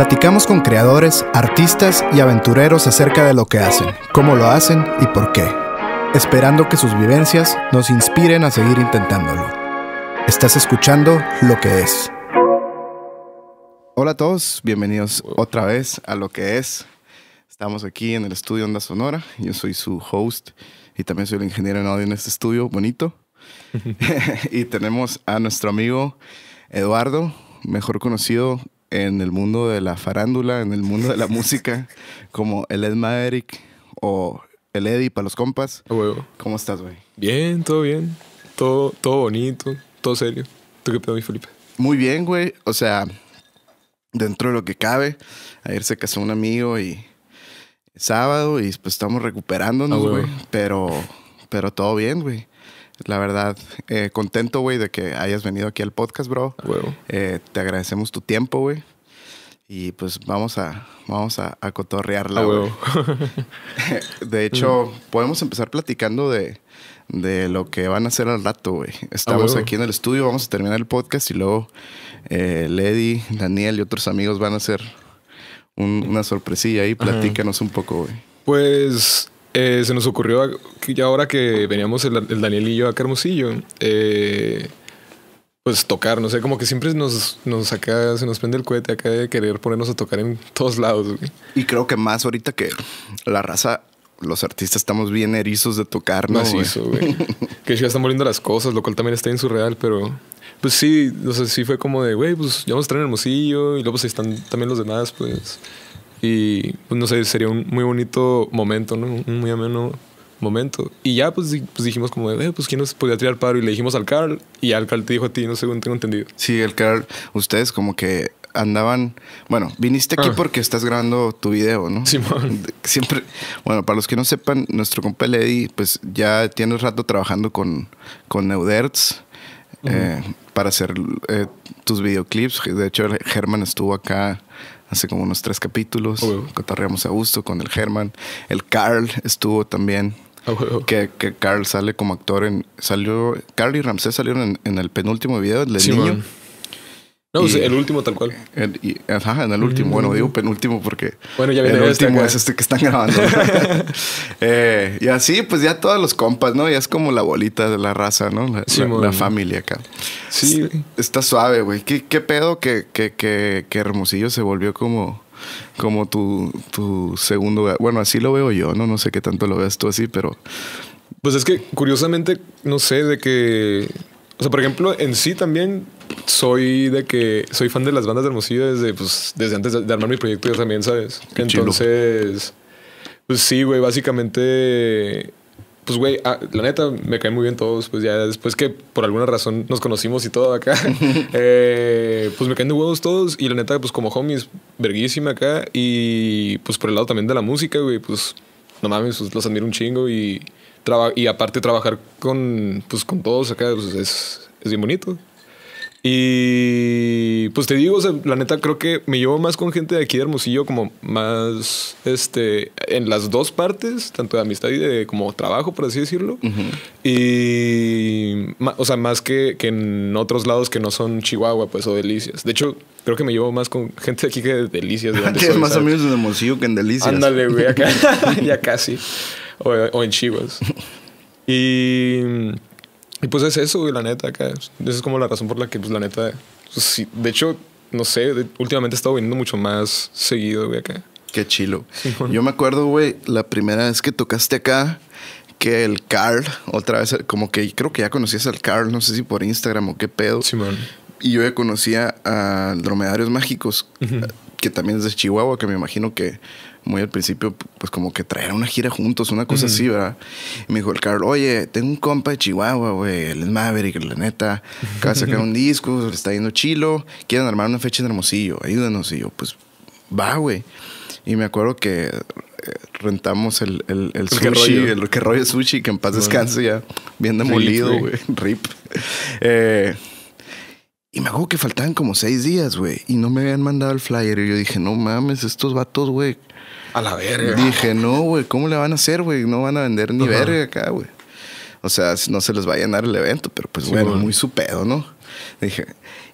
Platicamos con creadores, artistas y aventureros acerca de lo que hacen, cómo lo hacen y por qué, esperando que sus vivencias nos inspiren a seguir intentándolo. Estás escuchando lo que es. Hola a todos, bienvenidos otra vez a lo que es. Estamos aquí en el estudio Onda Sonora. Yo soy su host y también soy el ingeniero en audio en este estudio, bonito. y tenemos a nuestro amigo Eduardo, mejor conocido en el mundo de la farándula, en el mundo de la música, como el Ed Maverick o el Eddie para los compas. ¿Cómo estás, güey? Bien, todo bien. Todo, todo bonito, todo serio. ¿Tú qué pedo, mi Felipe? Muy bien, güey. O sea, dentro de lo que cabe, ayer se casó un amigo y sábado y pues estamos recuperándonos, güey. pero, pero todo bien, güey. La verdad, eh, contento, güey, de que hayas venido aquí al podcast, bro. Eh, te agradecemos tu tiempo, güey. Y pues vamos a, vamos a, cotorrearla, güey. de hecho, mm. podemos empezar platicando de, lo que van a hacer al rato, güey. Estamos aquí en el estudio, vamos a terminar el podcast y luego eh, Lady, Daniel y otros amigos van a hacer una sorpresilla ahí. Platícanos un poco, güey. Pues eh, se nos ocurrió ya ahora que veníamos el, Daniel y yo a Hermosillo, eh, pues tocar, no sé, como que siempre nos, nos acá, se nos prende el cohete acá de querer ponernos a tocar en todos lados. Y creo que más ahorita que la raza los artistas estamos bien erizos de tocar, No, eso, güey. que ya están volviendo las cosas, lo cual también está surreal, pero. Pues sí, no sé, sí fue como de, güey, pues ya vamos a estar en Hermosillo y luego pues están también los demás, pues. Y pues no sé, sería un muy bonito momento, ¿no? Un muy ameno momento. Y ya pues, pues dijimos como, eh, pues quién nos podía tirar paro y le dijimos al Carl y al Carl te dijo a ti, no sé, tengo entendido. Sí, el Carl, ustedes como que andaban, bueno, viniste aquí ah. porque estás grabando tu video, ¿no? Siempre, bueno, para los que no sepan, nuestro compa Lady, pues ya tiene rato trabajando con, con Neuderts eh, para hacer eh, tus videoclips. De hecho, Germán estuvo acá hace como unos tres capítulos. Oh, a gusto con el Germán. El Carl estuvo también. Oh, que, que, Carl sale como actor en. Salió. Carl y Ramsés salieron en, el penúltimo video, niño. No, el último tal cual. en el último. Bueno, digo penúltimo porque bueno, ya viene el este último es este que están grabando. Eh, y así, pues ya todos los compas, ¿no? Ya es como la bolita de la raza, ¿no? La, familia acá. Sí. Está, suave, güey. ¿Qué, pedo que, Hermosillo se volvió como como tu, segundo. Bueno, así lo veo yo, ¿no? No sé qué tanto lo ves tú así, pero. Pues es que curiosamente, no sé, de qué... O sea, por ejemplo, en sí también soy de que soy fan de las bandas de Hermosillo desde, pues, desde antes de armar mi proyecto ya también, ¿sabes? Entonces, pues sí, güey, básicamente, pues güey, ah, la neta me caen muy bien todos, pues ya después que por alguna razón nos conocimos y todo acá, eh, pues me caen de huevos todos y la neta, pues como homies, verguísima acá y pues por el lado también de la música, güey, pues no mames, pues, los admiro un chingo y y aparte trabajar con, pues, con todos acá pues, es, es bien bonito. Y pues te digo, la neta creo que me llevo más con gente de aquí de Hermosillo, como más, este, en las dos partes, tanto de amistad y de como trabajo, por así decirlo. Y, o sea, más que, que, en otros lados que no son Chihuahua, pues, o Delicias. De hecho, creo que me llevo más con gente de aquí que de Delicias. Tienes más amigos de Hermosillo que en Delicias. Ándale, güey, acá, ya casi o, en Chivas. Y, y pues es eso, güey, la neta. Acá. Esa es como la razón por la que, pues la neta. Pues, sí. De hecho, no sé, últimamente he estado viniendo mucho más seguido, güey, acá. Qué chilo. Yo me acuerdo, güey, la primera vez que tocaste acá, que el Carl, otra vez, como que creo que ya conocías al Carl, no sé si por Instagram o qué pedo. Simón. Y yo ya conocía a Dromedarios Mágicos, que también es de Chihuahua, que me imagino que muy al principio, pues como que traer una gira juntos, una cosa así, ¿verdad? Y me dijo el Carl, oye, tengo un compa de Chihuahua, güey, el Maverick, la neta, acaba de sacar un disco, le está yendo chilo, quieren armar una fecha en Hermosillo, ayúdanos. Y yo, pues va, güey. Y me acuerdo que eh, rentamos el, el, sushi, el que, rollo. sushi, que en paz descanse ya, bien demolido, güey, rip. Eh, y me acuerdo que faltaban como seis días, güey. Y no me habían mandado el flyer. Y yo dije, no mames, estos vatos, güey. A la verga. Dije, no, güey, ¿cómo le van a hacer, güey? No van a vender ni verga acá, güey. O sea, no se les va a llenar el evento, pero pues bueno, muy su pedo, ¿no? Dije,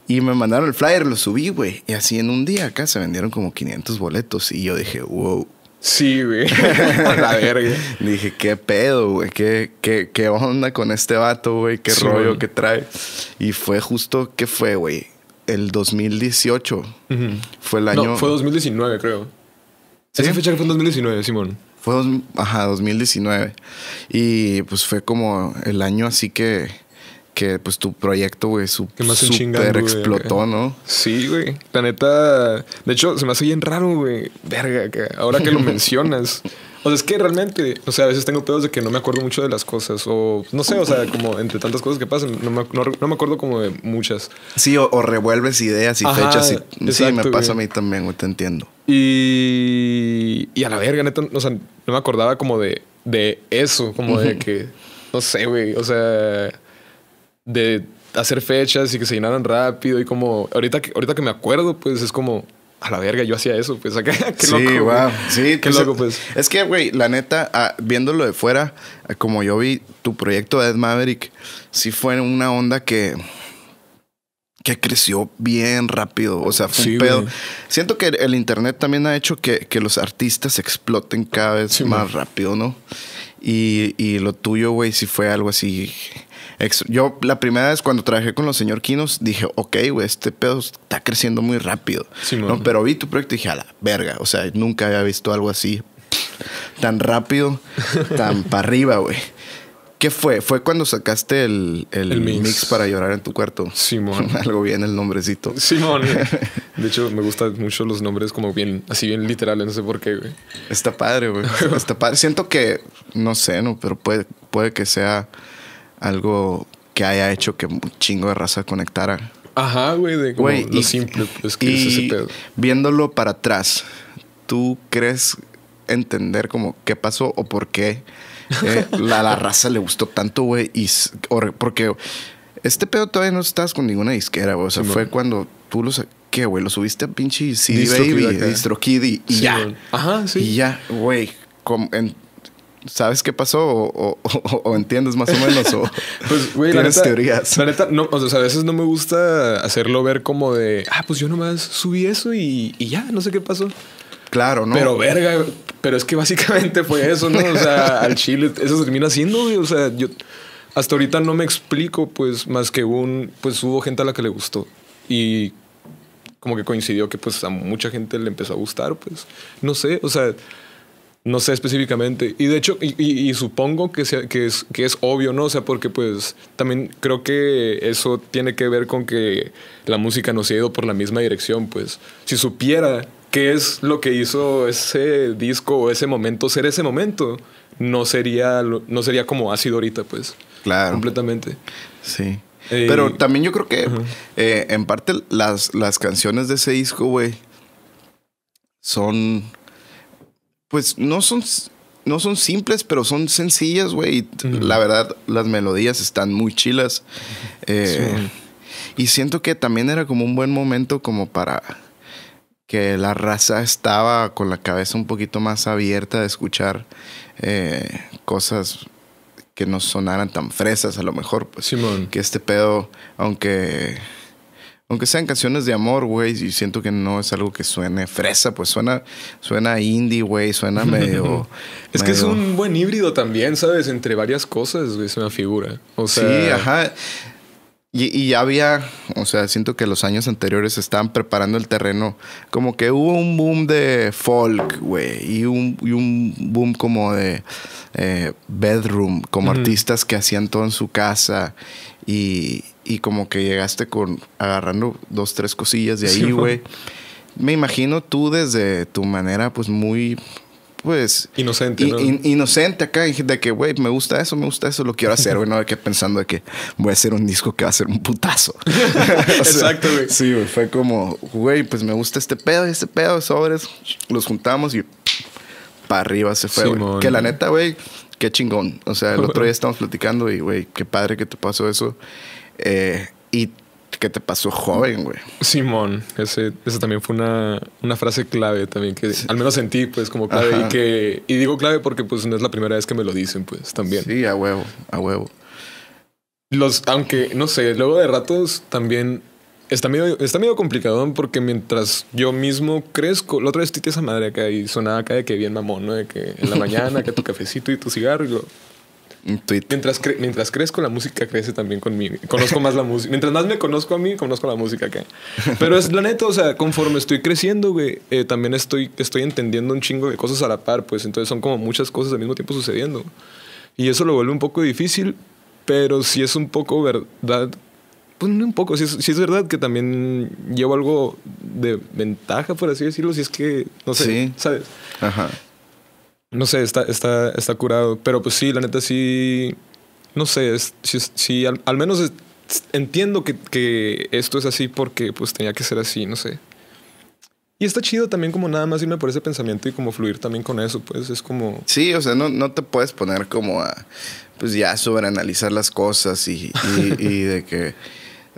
y me mandaron el flyer, lo subí, güey. Y así en un día acá se vendieron como 500 boletos. Y yo dije, wow. Sí, güey. la verga. Dije, qué pedo, güey. ¿Qué, onda con este vato, güey. Qué rollo que trae. Y fue justo, ¿qué fue, güey? El 2018. Fue el año. No, fue 2019, creo. Esa fecha fue en 2019, Simón. Fue, ajá, 2019. Y pues fue como el año así que que pues tu proyecto, güey, super explotó, ¿no? Sí, güey. La neta, de hecho, se me hace bien raro, güey. Verga, que ahora que lo mencionas. O sea, es que realmente, o sea, a veces tengo pedos de que no me acuerdo mucho de las cosas. O no sé, o sea, como entre tantas cosas que pasan, no me, no, me acuerdo como de muchas. Sí, o, revuelves ideas y fechas. Y, sí, me pasa a mí también, güey, te entiendo. Y, y a la verga, neta, o sea, no me acordaba como de, de eso, como de que, no sé, güey, o sea de hacer fechas y que se llenaran rápido y como ahorita que, ahorita que me acuerdo, pues es como a la verga, yo hacía eso, pues acá, qué loco. Sí, wow. Sí, qué loco, pues. Es que, güey, la neta, ah, viéndolo de fuera, ah, como yo vi tu proyecto de Ed Maverick, sí fue una onda que que creció bien rápido. O sea, fue un pedo. Siento que el internet también ha hecho que, los artistas exploten cada vez más rápido, ¿no? Y, y, lo tuyo, güey, sí fue algo así yo la primera vez cuando trabajé con los señor Quinos dije, ok, güey, este pedo está creciendo muy rápido. ¿no? Pero vi tu proyecto y dije, a la verga, o sea, nunca había visto algo así tan rápido, tan para arriba, güey. ¿Qué fue? ¿Fue cuando sacaste el, el, mix. para llorar en tu cuarto? Simón. Algo bien el nombrecito. Simón. De hecho, me gustan mucho los nombres como bien, así bien literales. no sé por qué, güey. Está padre, güey. Está padre. Siento que, no sé, no, pero puede, puede que sea algo que haya hecho que un chingo de raza conectara. Ajá, güey, de como lo simple pues, que ese pedo. Viéndolo para atrás, ¿tú crees entender como qué pasó o por qué eh, la, raza le gustó tanto, güey? porque este pedo todavía no estás con ninguna disquera, güey. O sea, fue cuando tú lo ¿Qué, güey? Lo subiste a pinche CD Distro Baby, y, ya. Ajá, sí. Y ya, güey sabes qué pasó o, entiendes más o menos pues, güey, tienes teorías. La neta, no, o sea, a veces no me gusta hacerlo ver como de, ah, pues yo nomás subí eso y, ya, no sé qué pasó. Claro, ¿no? Pero verga, pero es que básicamente fue eso, ¿no? O sea, al chile, eso termina siendo, o sea, yo hasta ahorita no me explico, pues, más que un, pues hubo gente a la que le gustó y como que coincidió que pues a mucha gente le empezó a gustar, pues, no sé, o sea... No sé específicamente. Y de hecho, y, supongo que, que, es, que es obvio, ¿no? O sea, porque pues también creo que eso tiene que ver con que la música no se ha ido por la misma dirección, pues. Si supiera qué es lo que hizo ese disco o ese momento ser ese momento, no sería, no sería como ha sido ahorita, pues. Claro. Completamente. Sí. Eh, Pero también yo creo que eh, en parte las, las canciones de ese disco, güey, son pues no son, no son simples, pero son sencillas, güey. La verdad, las melodías están muy chilas. Eh, y siento que también era como un buen momento como para que la raza estaba con la cabeza un poquito más abierta de escuchar eh, cosas que no sonaran tan fresas a lo mejor. Pues, Que este pedo, aunque aunque sean canciones de amor, güey, y siento que no es algo que suene fresa, pues suena, suena indie, güey, suena medio... es que es un buen híbrido también, ¿sabes? Entre varias cosas, güey, es una figura. Sí, ajá. Y, ya había, o sea, siento que los años anteriores estaban preparando el terreno. Como que hubo un boom de folk, güey, y un, boom como de eh, bedroom, como artistas que hacían todo en su casa y, y como que llegaste con agarrando dos, tres cosillas de ahí, güey. Me imagino tú desde tu manera, pues muy pues... Inocente, inocente acá, de que, güey, me gusta eso, me gusta eso, lo quiero hacer, güey, no de que pensando de que voy a hacer un disco que va a ser un putazo. Exacto, güey. Sí, güey, fue como, güey, pues me gusta este pedo, este pedo, sobres, los juntamos y para arriba se fue, que la neta, güey, qué chingón. O sea, el otro día estamos platicando y, güey, qué padre que te pasó eso. Eh, y ¿qué te pasó joven, güey. Simón, ese, esa también fue una, una, frase clave también que al menos sentí, pues, como clave. Y, y digo clave porque, pues, no es la primera vez que me lo dicen, pues, también. Sí, a huevo, a huevo. Los, aunque, no sé, luego de ratos también Está medio, está medio complicado porque mientras yo mismo crezco, la otra vez tuite esa madre acá y sonaba acá de que bien mamón, ¿no? De que en la mañana, que tu cafecito y tu cigarro. Mientras, mientras crezco, la música crece también conmigo. Conozco más la música. Mientras más me conozco a mí, conozco la música acá. Pero es la neta, o sea, conforme estoy creciendo, güey, eh, también estoy, estoy entendiendo un chingo de cosas a la par, pues entonces son como muchas cosas al mismo tiempo sucediendo. Y eso lo vuelve un poco difícil, pero sí es un poco verdad pues un poco, si es, verdad que también llevo algo de ventaja, por así decirlo, si es que, no sé, ¿sabes? Ajá. No sé, está, está, está curado, pero pues sí, la neta sí, no sé, si si al, menos entiendo que, esto es así porque pues tenía que ser así, no sé. Y está chido también como nada más irme por ese pensamiento y como fluir también con eso, pues es como... Sí, o sea, no, no te puedes poner como a, pues ya sobreanalizar las cosas y, y de que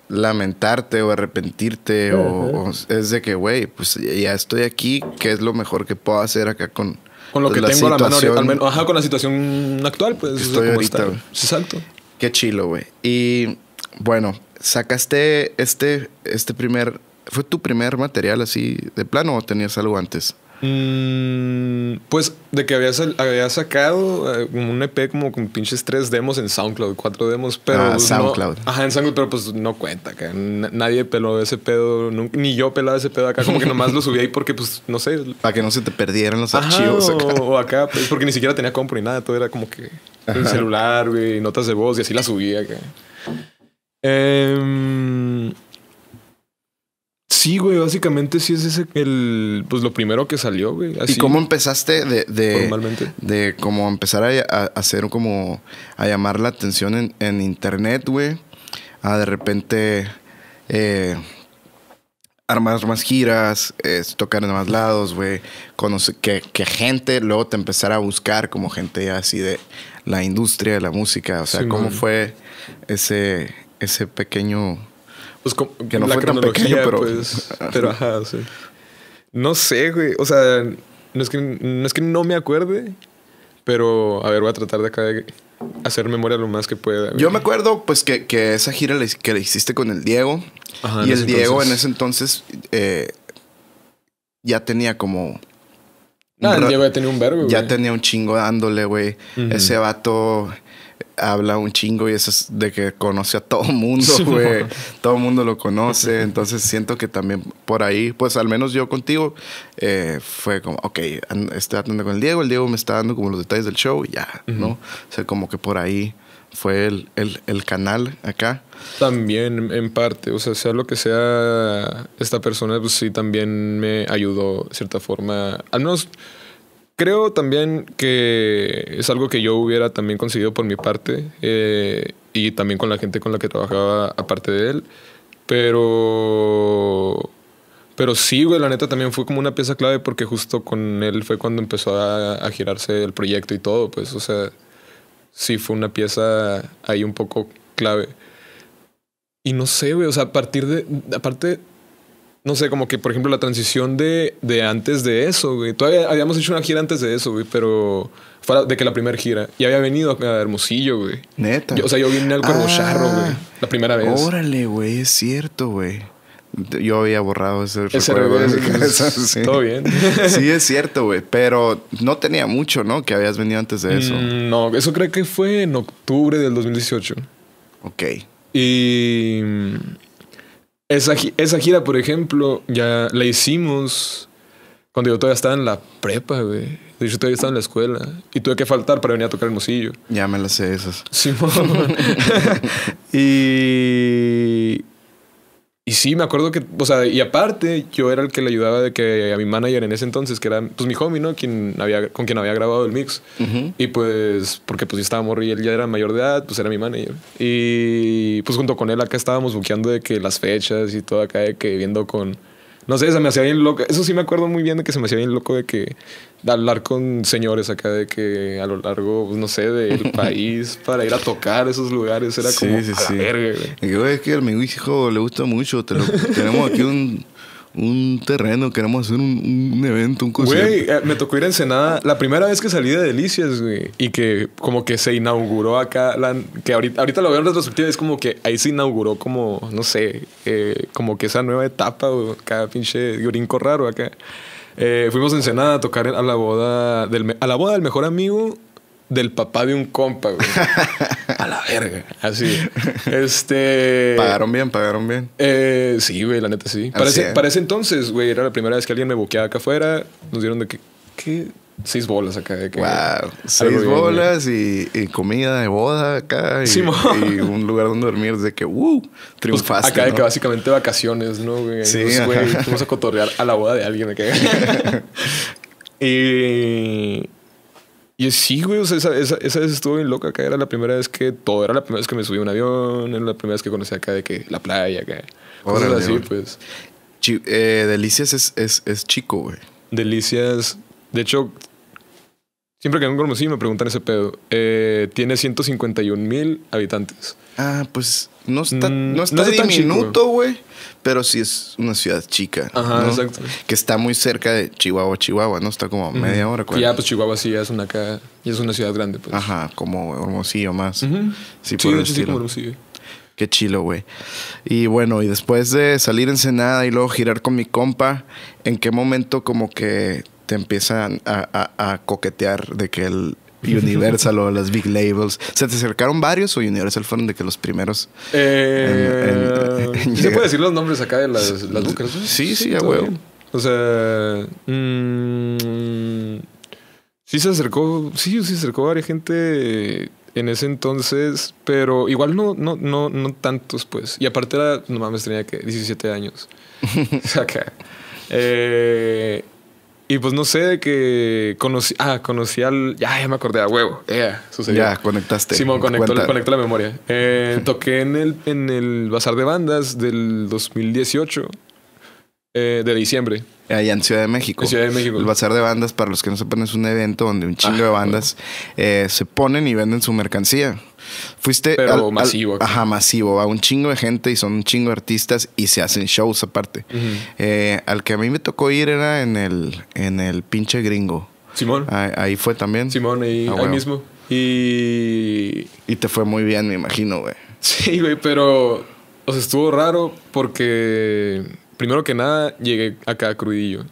lamentarte o arrepentirte o, es de que, güey, pues ya estoy aquí, ¿qué es lo mejor que puedo hacer acá con... Con lo que tengo a la mano ajá, con la situación actual, pues... Estoy Exacto. Qué chilo, güey. Y bueno, sacaste este, este primer... ¿Fue tu primer material así de plano o tenías algo antes? Mm, pues de que había, había sacado eh, un EP como con pinches tres demos en SoundCloud, cuatro demos, pero. Ah, SoundCloud. ajá, en SoundCloud, pero pues no cuenta, que nadie peló ese pedo, ni yo pelaba ese pedo acá, como que nomás lo subía ahí porque, pues, no sé. Para que no se te perdieran los archivos acá. O, acá, pues, porque ni siquiera tenía compu ni nada, todo era como que el celular, güey, notas de voz y así la subía acá. Sí, güey, básicamente sí es ese el pues lo primero que salió, güey. ¿Y cómo empezaste de, de De como empezar a, hacer como a llamar la atención en, internet, güey. A de repente eh, armar más giras, tocar en más lados, güey. Conocer que, gente luego te empezara a buscar como gente así de la industria de la música. O sea, ¿cómo fue ese, ese pequeño pues, que no fue tan pequeño, pero. Pues, no sé, güey. O sea, no es, que, no me acuerde, pero a ver, voy a tratar de acá de hacer memoria lo más que pueda. Yo me acuerdo, pues, que, que esa gira que le hiciste con el Diego. Ajá, y el Diego en ese entonces eh, ya tenía como. Ah, el Diego ya tenía un verbo, Ya tenía un chingo dándole, güey. Ese vato habla un chingo y eso es de que conoce a todo mundo, todo mundo lo conoce. Entonces siento que también por ahí, pues al menos yo contigo, eh, fue como, ok, estoy atendiendo con el Diego, el Diego me está dando como los detalles del show y ya, ¿no? O sea, como que por ahí fue el, el, el, canal acá. También, en parte, o sea, sea lo que sea, esta persona, pues sí, también me ayudó de cierta forma, al menos Creo también que es algo que yo hubiera también conseguido por mi parte eh, y también con la gente con la que trabajaba aparte de él. Pero, pero sí, güey, la neta también fue como una pieza clave porque justo con él fue cuando empezó a, a girarse el proyecto y todo, pues, o sea, sí fue una pieza ahí un poco clave. Y no sé, güey, o sea, a partir de, aparte no sé, como que por ejemplo la transición de, de antes de eso, güey. Todavía habíamos hecho una gira antes de eso, güey, pero fue de que la primera gira. Y había venido a Hermosillo, güey. Neta. o sea, yo vine al Cuervo ah. Charro, güey. La primera vez. Órale, güey, es cierto, güey. Yo había borrado ese, recuerdo Sí. Todo bien. sí, es cierto, güey. Pero no tenía mucho, ¿no? Que habías venido antes de eso. Mm, no, eso creo que fue en octubre del 2018. Ok. Y esa, gira, por ejemplo, ya la hicimos cuando yo todavía estaba en la prepa, güey. Yo todavía estaba en la escuela. Y tuve que faltar para venir a tocar el musillo. Ya me las sé esas. Simón. y y sí, me acuerdo que, o sea, y aparte, yo era el que le ayudaba de que a mi manager en ese entonces, que era pues mi homie, ¿no? Quien había, con quien había grabado el mix. Y pues, porque pues ya estaba y él ya era mayor de edad, pues era mi manager. Y pues junto con él acá estábamos buqueando de que las fechas y todo acá, de que viendo con no sé, se me hacía bien loco. Eso sí me acuerdo muy bien de que se me hacía bien loco de que hablar con señores acá, de que a lo largo, pues, no sé, del país para ir a tocar esos lugares. Era como verga, güey. es que a mi hijo le gusta mucho. tenemos aquí un un terreno, queremos hacer un, evento, un concierto. Güey, eh, me tocó ir a Ensenada la primera vez que salí de Delicias, güey, y que como que se inauguró acá, que ahorita, ahorita lo veo en retrospectiva, es como que ahí se inauguró como, no sé, eh, como que esa nueva etapa, o cada pinche gorinco raro acá. Eh, fuimos a Ensenada a tocar a la boda a la boda del mejor amigo del papá de un compa, güey. A la verga. Así. Este. Pagaron bien, pagaron bien. Eh, sí, güey, la neta sí. Para, ese, entonces, güey, era la primera vez que alguien me boqueaba acá afuera. Nos dieron de que. ¿Qué? Seis bolas acá. De wow. Seis bolas y, comida de boda acá. Y, y un lugar donde dormir. De que, uh, triunfaste. acá de que básicamente vacaciones, ¿no, güey? Sí. güey, vamos a cotorrear a la boda de alguien acá. y. Y sí, güey, o sea, esa, vez estuvo bien loca, acá era la primera vez que todo, era la primera vez que me subí a un avión, era la primera vez que conocí acá de que la playa, que pues. Eh, Delicias es, chico, güey. Delicias, de hecho, siempre que vengo a me preguntan ese pedo. Eh, tiene 151 mil habitantes. Ah, pues no está, mm, no está, diminuto, güey. Pero sí es una ciudad chica. Ajá, exacto. Que está muy cerca de Chihuahua, Chihuahua, ¿no? Está como media hora. Ya, pues Chihuahua sí es una es una ciudad grande, pues. Ajá, como Hermosillo más. Sí, sí, sí Hermosillo. Qué chilo, güey. Y bueno, y después de salir en cenada y luego girar con mi compa, ¿en qué momento como que te empiezan a, a coquetear de que el Universal o las big labels. ¿Se te acercaron varios o Universal fueron de que los primeros? Eh, ¿Se puede decir los nombres acá de las, las Sí, sí, a huevo. O sea, mm, sí se acercó, sí, sí se acercó a varias gente en ese entonces, pero igual no, no, no, tantos, pues. Y aparte era, no mames, tenía que 17 años. o sea, Eh, y pues no sé, de que conocí, ah, conocí al, ya, me acordé, a huevo, Ya, conectaste. Simón, conectó, la memoria. Eh, toqué en el, en el Bazar de Bandas del 2018, eh, de diciembre allá en Ciudad de México. Ciudad de México. El Bazar de Bandas, para los que no sepan, es un evento donde un chingo de ah, bandas eh, se ponen y venden su mercancía. Fuiste. Pero masivo. ajá, masivo. Va un chingo de gente y son un chingo de artistas y se hacen shows aparte. Eh, al que a mí me tocó ir era en el, en el pinche gringo. Simón. Ah, ahí, fue también. Simón, ahí, ah, ahí mismo. Y. Y te fue muy bien, me imagino, güey. Sí, güey, pero. O sea, estuvo raro porque primero que nada, llegué acá crudillo.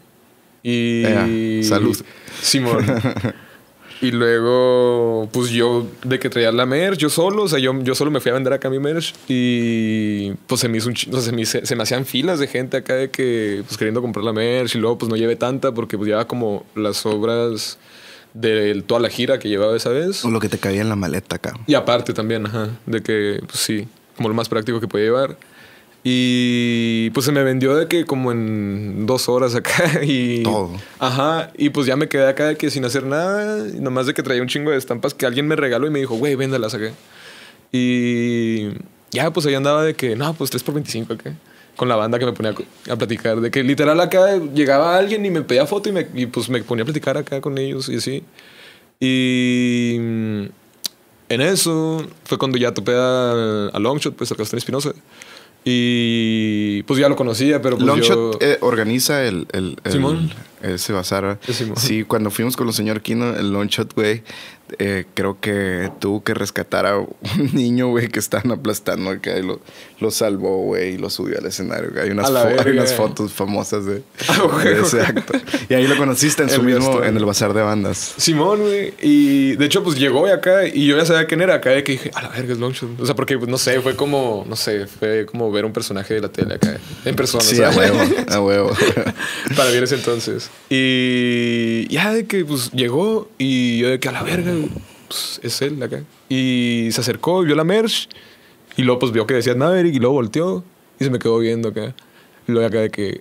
Y. salud. Simón. y luego, pues yo, de que traía la merch, yo solo, o sea, yo, solo me fui a vender acá mi merch. Y pues se me hizo un se, hacían filas de gente acá de que, pues queriendo comprar la merch. Y luego, pues no llevé tanta porque pues llevaba como las obras de toda la gira que llevaba esa vez. O lo que te cabía en la maleta acá. Y aparte también, ajá, de que, pues sí, como lo más práctico que podía llevar. Y pues se me vendió de que como en dos horas acá y... Todo. Ajá, y pues ya me quedé acá de que sin hacer nada, nomás de que traía un chingo de estampas que alguien me regaló y me dijo, güey, véndalas acá. Y ya pues ahí andaba de que, no, pues 3 por 25 acá. Con la banda que me ponía a, platicar, de que literal acá llegaba alguien y me pedía foto y, pues me ponía a platicar acá con ellos y así. Y mm, en eso fue cuando ya topé a, Longshot, pues al Castro Espinosa. Y pues ya lo conocía, pero pues Longshot eh, organiza el, el, Simón se basara. Sí, cuando fuimos con los señor Kino, el Longshot, shot, güey, eh, creo que tuvo que rescatar a un niño, güey, que estaban aplastando acá y lo, salvó, güey, y lo subió al escenario. Hay unas, hay unas fotos famosas ah, de, ese acto. Y ahí lo conociste en su mismo, en el bazar de bandas. Simón, güey. Y de hecho, pues llegó acá y yo ya sabía quién era acá, dije, a la verga, es Longshot. O sea, porque, pues, no sé, fue como, no sé, fue como ver un personaje de la tele acá, en persona. Sí, a huevo, a huevo. Para bien ese entonces y ya de que pues llegó y yo de que a la verga, pues, es él acá. Y se acercó y vio la merch y luego pues vio que decía Maverick y luego volteó y se me quedó viendo acá. Y luego acá de que,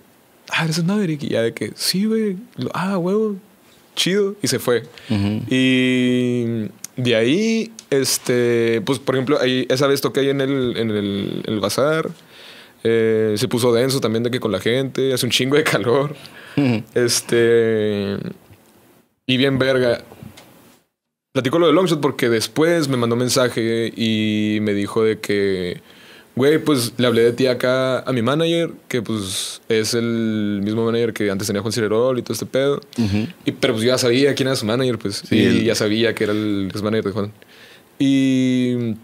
ah, eres Maverick. Y ya de que, sí, güey, ah, huevo, chido. Y se fue. Y de ahí, este, pues por ejemplo, ahí, esa vez toqué ahí en el, en el, el bazar. Eh, se puso denso también de que con la gente, hace un chingo de calor. este. Y bien, verga. Platicó lo de Longshot porque después me mandó un mensaje y me dijo de que. Güey, pues le hablé de ti acá a mi manager, que pues es el mismo manager que antes tenía Juan Cirerol y todo este pedo. y, pero pues yo ya sabía quién era su manager, pues. y ya sabía que era el manager de Juan. Y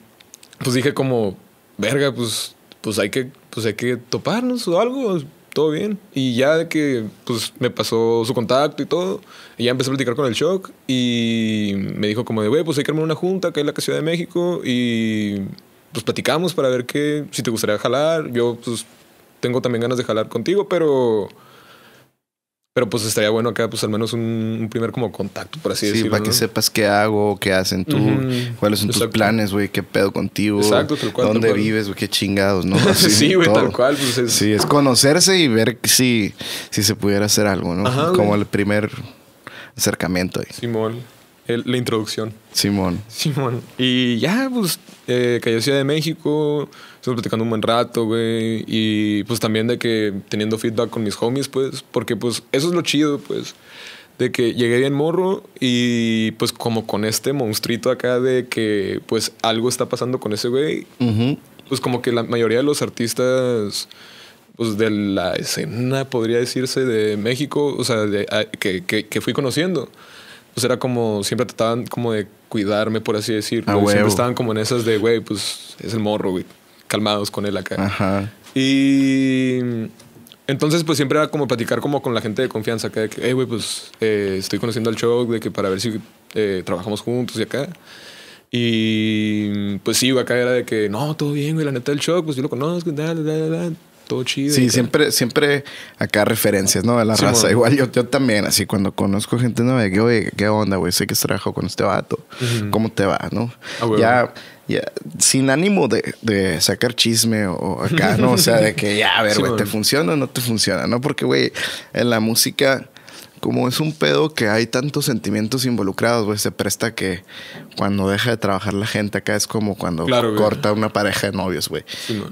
pues dije como, verga, pues pues hay que, pues hay que toparnos o algo, todo bien. Y ya de que, pues me pasó su contacto y todo, ya empecé a platicar con el shock y me dijo como de, güey, pues hay que armar una junta que es la Ciudad de México y pues platicamos para ver qué, si te gustaría jalar, yo pues tengo también ganas de jalar contigo, pero pero pues estaría bueno acá, pues al menos un, primer como contacto, por así decirlo. Sí, para que sepas qué hago, qué hacen tú, cuáles son tus planes, güey, qué pedo contigo. Exacto, tal cual. ¿Dónde vives, güey? Qué chingados, ¿no? sí, güey, tal cual. Pues es... Sí, es conocerse y ver si, si se pudiera hacer algo, ¿no? como el primer acercamiento. Ahí. Simón la introducción. Simón. Simón. Y ya, pues, eh, cayó Ciudad de México, estuvimos platicando un buen rato, güey. Y pues también de que teniendo feedback con mis homies, pues, porque pues eso es lo chido, pues. De que llegué bien morro y pues como con este monstruito acá de que pues algo está pasando con ese güey. Pues como que la mayoría de los artistas pues de la escena, podría decirse, de México, o sea, que, que, que fui conociendo pues era como, siempre trataban como de cuidarme, por así decirlo. siempre estaban como en esas de, güey, pues es el morro, güey. Calmados con él acá. Ajá. Y entonces, pues siempre era como platicar como con la gente de confianza acá, de que, hey, güey, pues eh, estoy conociendo al show, de que para ver si eh, trabajamos juntos y acá. Y pues sí, acá era de que, no, todo bien, güey, la neta del show, pues yo lo conozco, Sí, siempre, siempre acá referencias, ¿no? De la raza. Igual yo, también, así cuando conozco gente nueva, ¿qué onda, güey? Sé que has trabajado con este vato. ¿Cómo te va, no? ya, ya, sin ánimo de, sacar chisme o acá, ¿no? O sea, de que ya, a ver, güey, ¿te funciona o no te funciona? No, porque, güey, en la música como es un pedo que hay tantos sentimientos involucrados, güey, se presta que cuando deja de trabajar la gente acá es como cuando corta una pareja de novios, güey.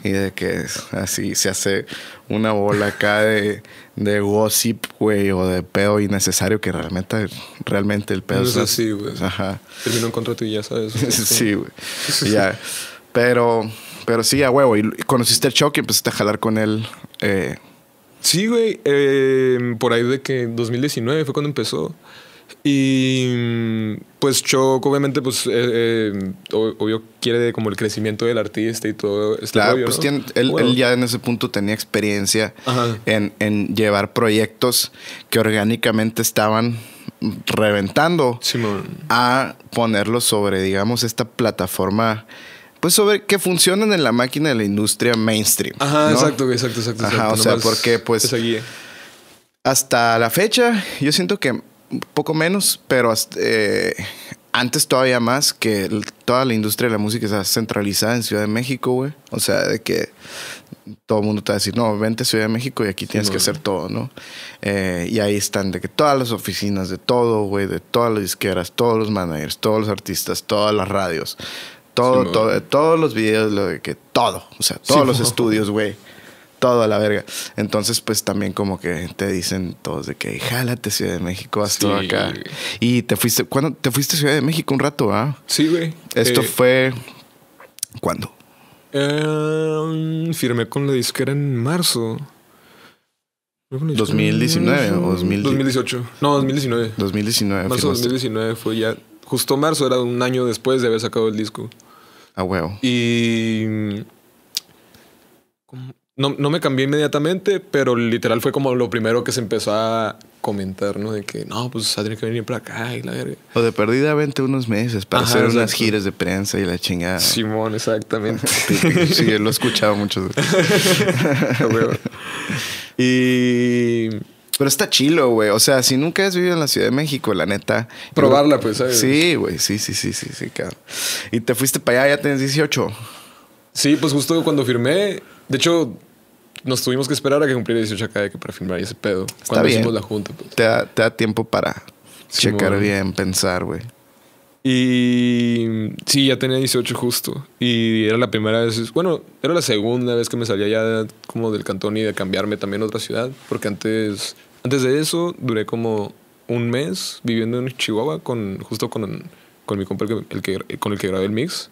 y de que así se hace una bola acá de, de gossip, güey, o de pedo innecesario que realmente, realmente el pedo es güey. Terminó en contra y sabes. sí, güey. Pero, pero sí, a huevo. Y conociste el choque y empezaste a jalar con él. Eh, Sí, güey. Em, por ahí de que 2019 fue cuando empezó. Y pues yo obviamente, pues eh, eh, obvio quiere como el crecimiento del artista y todo. Este claro, pues él, ya en ese punto tenía experiencia en, llevar proyectos que orgánicamente estaban reventando a ponerlos sobre, digamos, esta plataforma pues sobre qué funcionan en la máquina de la industria mainstream. Ajá, exacto, exacto, exacto. Ajá, o sea, porque pues hasta la fecha yo siento que poco menos, pero eh, antes todavía más que toda la industria de la música está centralizada en Ciudad de México, güey. O sea, de que todo el mundo te va a decir, no, vente a Ciudad de México y aquí tienes que hacer todo, ¿no? Eh, y ahí están de que todas las oficinas de todo, güey, de todas las disqueras, todos los managers, todos los artistas, todas las radios. Todo, todos los videos, lo de que todo, o sea, todos los estudios, güey. Todo a la verga. Entonces, pues también como que te dicen todos de que jálate Ciudad de México, hasta acá. Y te fuiste, ¿cuándo te fuiste a Ciudad de México un rato, ah? Sí, güey. Esto eh, fue ¿cuándo? Em, firmé con la disquera en marzo. 2019 o 2018. No, 2019. 2019. Marzo de 2019 fue ya justo marzo era un año después de haber sacado el disco. A huevo. Y. No, me cambié inmediatamente, pero literal fue como lo primero que se empezó a comentar, ¿no? De que no, pues que venir para acá y la verga. O de perdida, vente unos meses para hacer unas giras de prensa y la chingada. Simón, exactamente. sí, lo he escuchado mucho. y. Pero está chilo, güey. O sea, si nunca has vivido en la Ciudad de México, la neta. Probarla, pues. ¿sabes? Sí, güey. Sí, sí, sí, sí, sí, claro. Y te fuiste para allá, ya tenés 18. Sí, pues justo cuando firmé. De hecho, nos tuvimos que esperar a que cumpliera 18 acá de que para firmar ese pedo. Está cuando hicimos la junta, pues. Te da, te da tiempo para checar bien, pensar, güey. Y sí, ya tenía 18 justo. Y era la primera vez, bueno, era la segunda vez que me salía ya como del cantón y de cambiarme también a otra ciudad, porque antes antes de eso, duré como un mes viviendo en Chihuahua con justo con, con mi compa el que, con el que grabé el mix.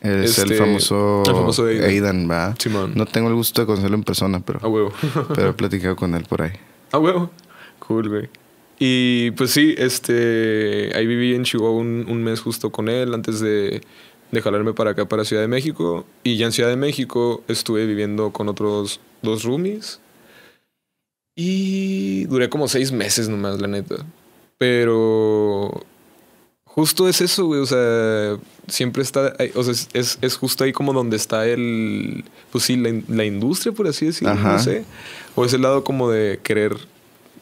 Es el este, famoso, Aidan, ¿va? No tengo el gusto de conocerlo en persona, pero. pero he platicado con él por ahí. A huevo. Cool, güey. Y pues sí, este, ahí viví en Chihuahua un, mes justo con él antes de, de, jalarme para acá, para Ciudad de México. Y ya en Ciudad de México estuve viviendo con otros dos roomies y duré como seis meses nomás, la neta. Pero justo es eso, güey. O sea, siempre está. o sea, es, es, justo ahí como donde está el. Pues sí, la, industria, por así decirlo. No sé. O ese lado como de querer.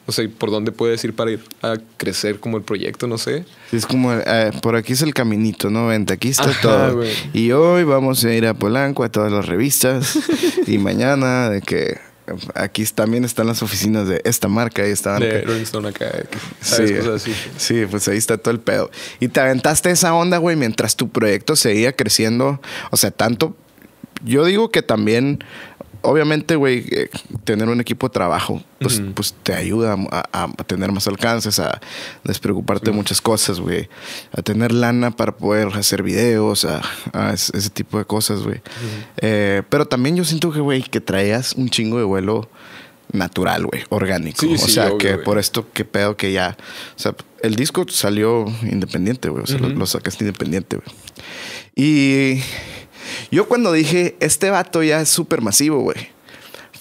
O sea, por dónde puedes ir para ir a crecer como el proyecto, no sé. Es como, eh, por aquí es el caminito, ¿no? Vente, aquí está todo. Y hoy vamos a ir a Polanco, a todas las revistas. y mañana, de que aquí también están las oficinas de esta marca Ahí estaban sí, pues ahí está todo el pedo. Y te aventaste esa onda, güey, mientras tu proyecto seguía creciendo. O sea, tanto. Yo digo que también obviamente, güey, eh, tener un equipo de trabajo, pues, pues te ayuda a, tener más alcances, a despreocuparte de muchas cosas, güey. A tener lana para poder hacer videos, a, ese, tipo de cosas, güey. Eh, pero también yo siento que, güey, que traías un chingo de vuelo natural, güey, orgánico. o sea, que por esto, qué pedo que ya. O sea, el disco salió independiente, güey. O sea, lo, lo sacaste independiente, güey. Y yo cuando dije, este vato ya es súper masivo, güey.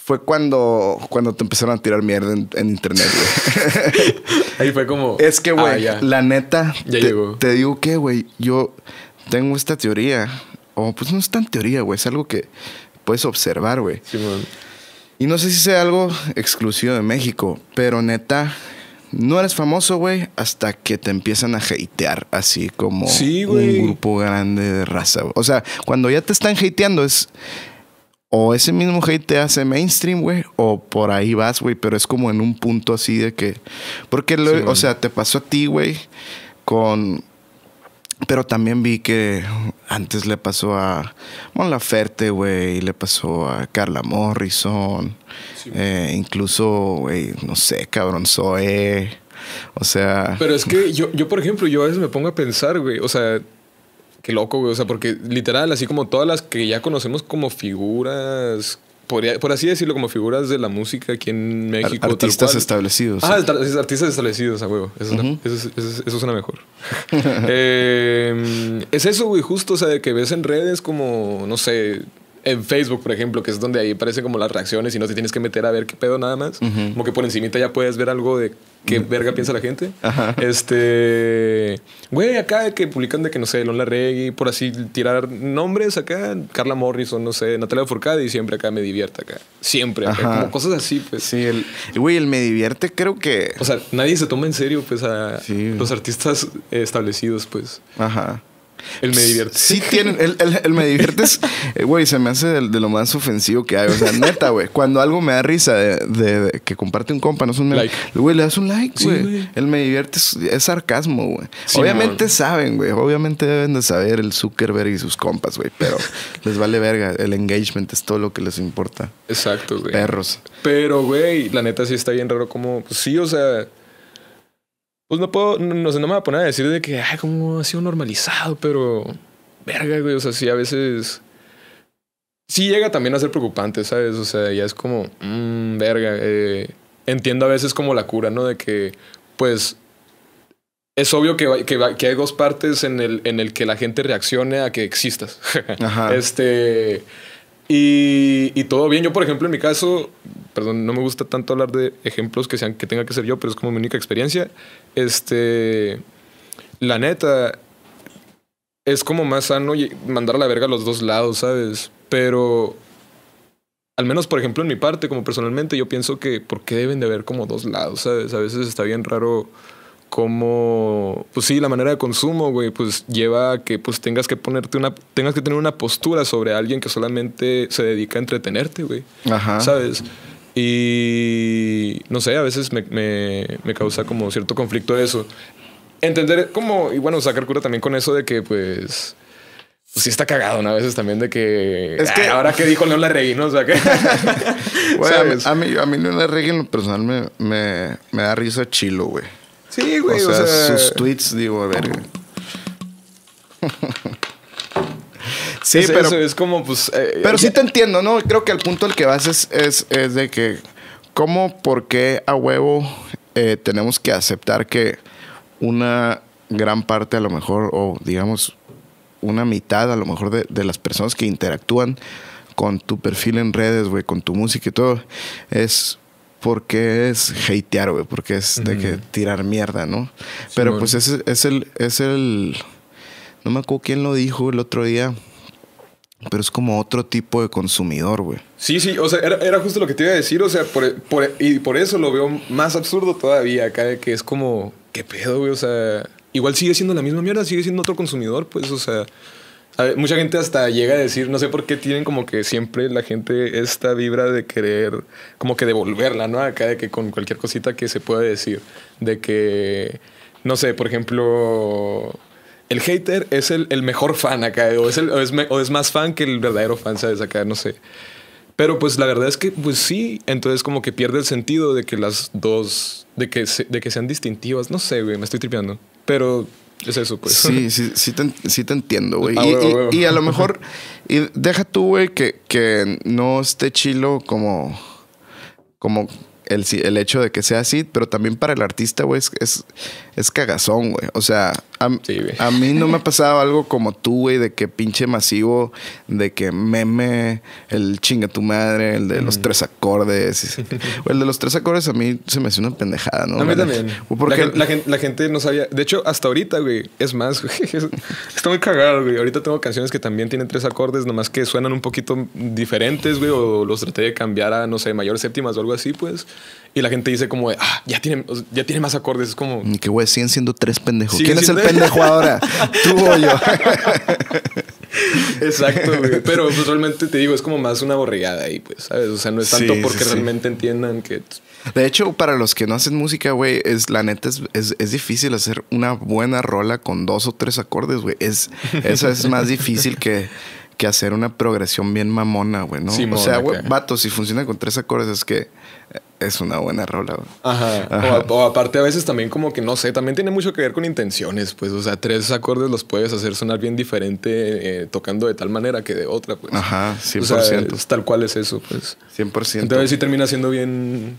Fue cuando, cuando te empezaron a tirar mierda en, internet, güey. Ahí fue como. Es que, güey, ah, la neta. Ya te, llegó. Te digo que, güey, yo tengo esta teoría. O pues no es tan teoría, güey. Es algo que puedes observar, güey. y no sé si sea algo exclusivo de México, pero neta, no eres famoso, güey, hasta que te empiezan a hatear, así como un grupo grande de raza. O sea, cuando ya te están hateando es o ese mismo hate te hace mainstream, güey, o por ahí vas, güey, pero es como en un punto así de que porque lo, o sea, te pasó a ti, güey, con pero también vi que antes le pasó a Mon Laferte, güey, le pasó a Carla Morrison, eh, incluso, güey, no sé, cabrón, Zoe. O sea. Pero es que yo, yo, por ejemplo, yo a veces me pongo a pensar, güey, o sea, qué loco, güey, o sea, porque literal, así como todas las que ya conocemos como figuras por, así decirlo, como figuras de la música aquí en México. artistas establecidos. Ah, artistas establecidos, a huevo. Eso, eso, suena mejor. Em, es eso, güey, justo, o sea, de que ves en redes como, no sé, en Facebook, por ejemplo, que es donde ahí aparecen como las reacciones y no te tienes que meter a ver qué pedo nada más. Como que por encimita ya puedes ver algo de qué verga piensa la gente. Este, güey, acá que publican de que, no sé, Lon y por así tirar nombres acá, Carla Morrison, no sé, Natalia Forcada y siempre acá me divierte acá. Siempre, acá. como cosas así, pues. Sí, el, güey, el me divierte creo que... O sea, nadie se toma en serio, pues, a los artistas establecidos, pues. Ajá. El me divierte. Sí tienen, el, me divierte eh, güey, se me hace de, lo más ofensivo que hay. O sea, neta, güey, cuando algo me da risa de, que comparte un compa, no es un like. Güey, le das un like, güey. el me divierte es, sarcasmo, güey. obviamente saben, güey. Obviamente deben de saber el Zuckerberg y sus compas, güey. Pero les vale verga. El engagement es todo lo que les importa. Exacto, güey. Perros. Pero, güey, la neta sí está bien raro como... Pues sí, o sea pues no puedo, no, sé, no me voy a poner a decir de que, ay, ha sido normalizado, pero verga, güey, o sea, sí, a veces sí llega también a ser preocupante, ¿sabes? O sea, ya es como, mmm, verga. Eh, entiendo a veces como la cura, ¿no? De que, pues, es obvio que, hay dos partes en el, en el que la gente reaccione a que existas. este. Y, y todo bien. Yo, por ejemplo, en mi caso, perdón, no me gusta tanto hablar de ejemplos que, sean, que tenga que ser yo, pero es como mi única experiencia. Este, la neta, es como más sano mandar a la verga a los dos lados, ¿sabes? Pero al menos, por ejemplo, en mi parte, como personalmente, yo pienso que por qué deben de haber como dos lados, ¿sabes? A veces está bien raro como, pues sí, la manera de consumo, güey, pues lleva a que pues tengas que ponerte una, tengas que tener una postura sobre alguien que solamente se dedica a entretenerte, güey. Ajá. ¿Sabes? Y no sé, a veces me, causa como cierto conflicto eso. Entender como, y bueno, sacar cura también con eso de que pues, pues sí está cagado, ¿no? A veces también de que... ahora que dijo León Larregui, ¿no? O sea, que... a, mí, a mí León en lo personal me, da risa chilo, güey. Sí, güey. o sea, sus tweets, digo, a ver. Sí, pero es como, pues... Eh, pero sí te entiendo, ¿no? Creo que el punto al que vas es, de que, ¿cómo, por qué a huevo eh, tenemos que aceptar que una gran parte a lo mejor, o digamos, una mitad a lo mejor de, las personas que interactúan con tu perfil en redes, güey, con tu música y todo, es porque es hatear, güey, porque es de que tirar mierda, ¿no? Pero pues ese es el, es el, no me acuerdo quién lo dijo el otro día, pero es como otro tipo de consumidor, güey. Sí, sí, o sea, era, justo lo que te iba a decir, o sea, y por eso lo veo más absurdo todavía acá, que es como, ¿qué pedo, güey? O sea, igual sigue siendo la misma mierda, sigue siendo otro consumidor, pues, o sea, mucha gente hasta llega a decir, no sé por qué tienen como que siempre la gente esta vibra de querer, como que devolverla, ¿no? Acá de que con cualquier cosita que se pueda decir, de que, no sé, por ejemplo el hater es el, mejor fan acá, o es, más fan que el verdadero fan, ¿sabes? Acá, no sé. Pero pues la verdad es que, pues sí, entonces como que pierde el sentido de que las dos, de que, de que sean distintivas, no sé, güey, me estoy tripeando. Pero es eso, pues. Sí, sí, sí te, entiendo, güey. Ah, y, a lo mejor, y deja tú, güey, que, que no esté chilo como, como el, el hecho de que sea así, pero también para el artista, güey, es es cagazón, güey. O sea, a, mí no me ha pasado algo como tú, güey, de que pinche masivo, de que meme, el chinga tu madre, el de los mm. tres acordes. el de los tres acordes a mí se me hace una pendejada, ¿no? A mí también. Porque la, gente, la, gente no sabía. De hecho, hasta ahorita, güey, es más, güey, está muy cagado, güey. Ahorita tengo canciones que también tienen tres acordes, nomás que suenan un poquito diferentes, güey, o los traté de cambiar a, no sé, mayores séptimas o algo así, pues y la gente dice como, ah, ya tiene, ya tiene más acordes. Es como... Que güey, siguen siendo tres pendejos. ¿Quién es el pendejo ahora? Tú o yo. Exacto, güey. Pero pues realmente te digo, es como más una borregada ahí, pues, ¿sabes? O sea, no es tanto porque realmente entiendan que... De hecho, para los que no hacen música, güey, es, la neta es, difícil hacer una buena rola con dos o tres acordes, güey. Es, eso es más difícil que, que hacer una progresión bien mamona, güey, ¿no? o sea, güey, vato, si funciona con tres acordes es que es una buena rola. Ajá. O, aparte a veces también como que no sé, también tiene mucho que ver con intenciones, pues, o sea, tres acordes los puedes hacer sonar bien diferente eh, tocando de tal manera que de otra, pues. Ajá, 100%. tal cual es eso, pues. 100%. Entonces si termina siendo bien...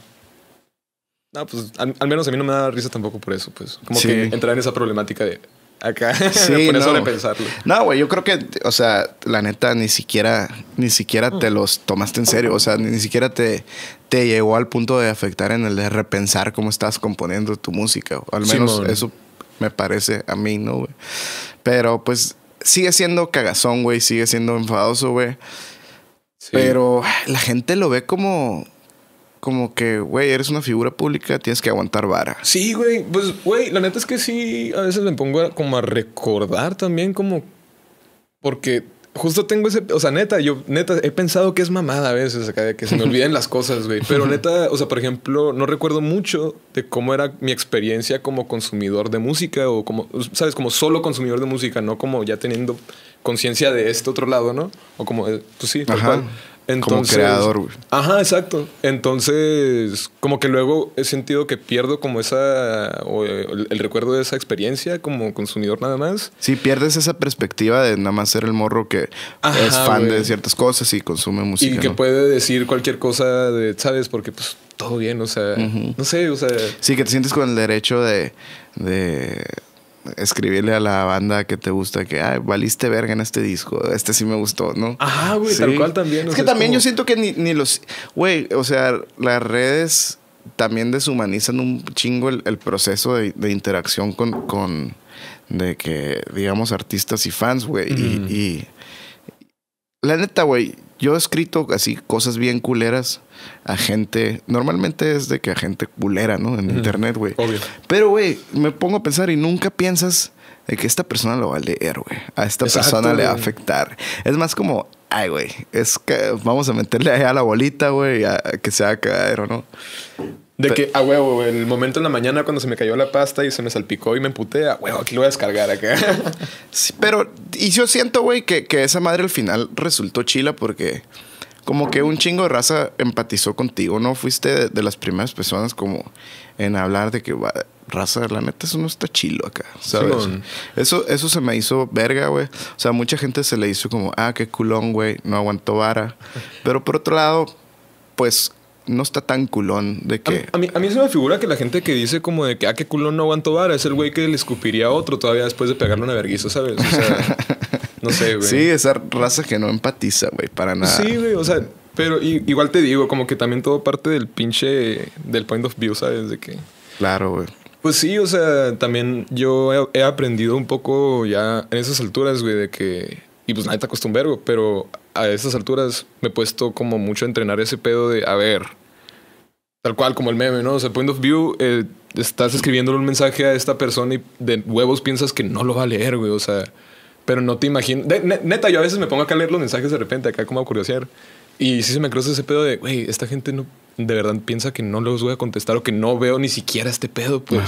No, pues al, menos a mí no me da risa tampoco por eso, pues. Como que entrar en esa problemática de acá. Sí, Por eso de pensarlo. No, güey, yo creo que, o sea, la neta, ni siquiera, ni siquiera te los tomaste en serio. O sea, ni, siquiera te, te llegó al punto de afectar en el de repensar cómo estás componiendo tu música. al menos eso me parece a mí, ¿no, güey? Pero pues sigue siendo cagazón, güey, sigue siendo enfadoso, güey. Pero la gente lo ve como como que, güey, eres una figura pública, tienes que aguantar vara. Sí, güey, pues, güey, la neta es que sí, a veces me pongo como a recordar también como... Porque justo tengo ese, o sea, neta, yo neta he pensado que es mamada a veces acá de que se me olviden las cosas, güey, pero neta, o sea, por ejemplo, no recuerdo mucho de cómo era mi experiencia como consumidor de música o como sabes, como solo consumidor de música, no como ya teniendo conciencia de este otro lado, ¿no? O como tú eh, pues sí, tal como creador, Ajá, exacto. Entonces, como que luego he sentido que pierdo como esa, o eh, el, recuerdo de esa experiencia como consumidor nada más. Sí, pierdes esa perspectiva de nada más ser el morro que es fan de ciertas cosas y consume música. Y que puede decir cualquier cosa de, ¿sabes? Porque pues todo bien, o sea, no sé, o sea... Sí, que te sientes con el derecho de escribirle a la banda que te gusta que valiste verga en este disco, este sí me gustó, ¿no? Ah, güey, tal cual también. Es que también yo siento que ni, los güey, o sea, las redes también deshumanizan un chingo el, proceso de, interacción con, con de que digamos artistas y fans, güey, y la neta, güey, yo he escrito así cosas bien culeras a gente. Normalmente es de que a gente culera, ¿no? En internet, güey. Obvio. Pero, güey, me pongo a pensar y nunca piensas de que esta persona lo va a leer, güey. A esta persona le va a afectar. Es más como, ay, güey, es que vamos a meterle ahí a la bolita, güey, a que se haga caer o no. De que, a huevo, el momento en la mañana cuando se me cayó la pasta y se me salpicó y me emputé, a huevo, aquí lo voy a descargar acá. pero, y yo siento, güey, que, esa madre al final resultó chila porque como que un chingo de raza empatizó contigo, ¿no? Fuiste de, de las primeras personas como en hablar de que raza, la neta, eso no está chilo acá, ¿sabes? eso, eso se me hizo verga, güey. O sea, mucha gente se le hizo como, ah, qué culón, güey, no aguantó vara. Pero por otro lado, pues no está tan culón de que... A, mí, a mí se me figura que la gente que dice como de que, ah, qué culón no aguantó vara, es el güey que le escupiría a otro todavía después de pegarle una verguiza, ¿sabes? O sea, no sé, güey. Sí, esa raza que no empatiza, güey, para nada. Sí, güey, o sea... Pero igual te digo, como que también todo parte del pinche. del point of view, ¿sabes? De que. Claro, güey. Pues sí, o sea, también yo he, aprendido un poco ya en esas alturas, güey, de que. Y pues nadie te acostumbra, pero a esas alturas me he puesto como mucho a entrenar ese pedo de, a ver, tal cual como el meme, ¿no? O sea, point of view, eh, estás escribiéndole un mensaje a esta persona y de huevos piensas que no lo va a leer, güey, o sea, pero no te imaginas. neta, yo a veces me pongo acá a leer los mensajes de repente, acá como a curiosear. Y sí se me cruza ese pedo de, güey, esta gente no de verdad piensa que no los voy a contestar o que no veo ni siquiera este pedo, pues.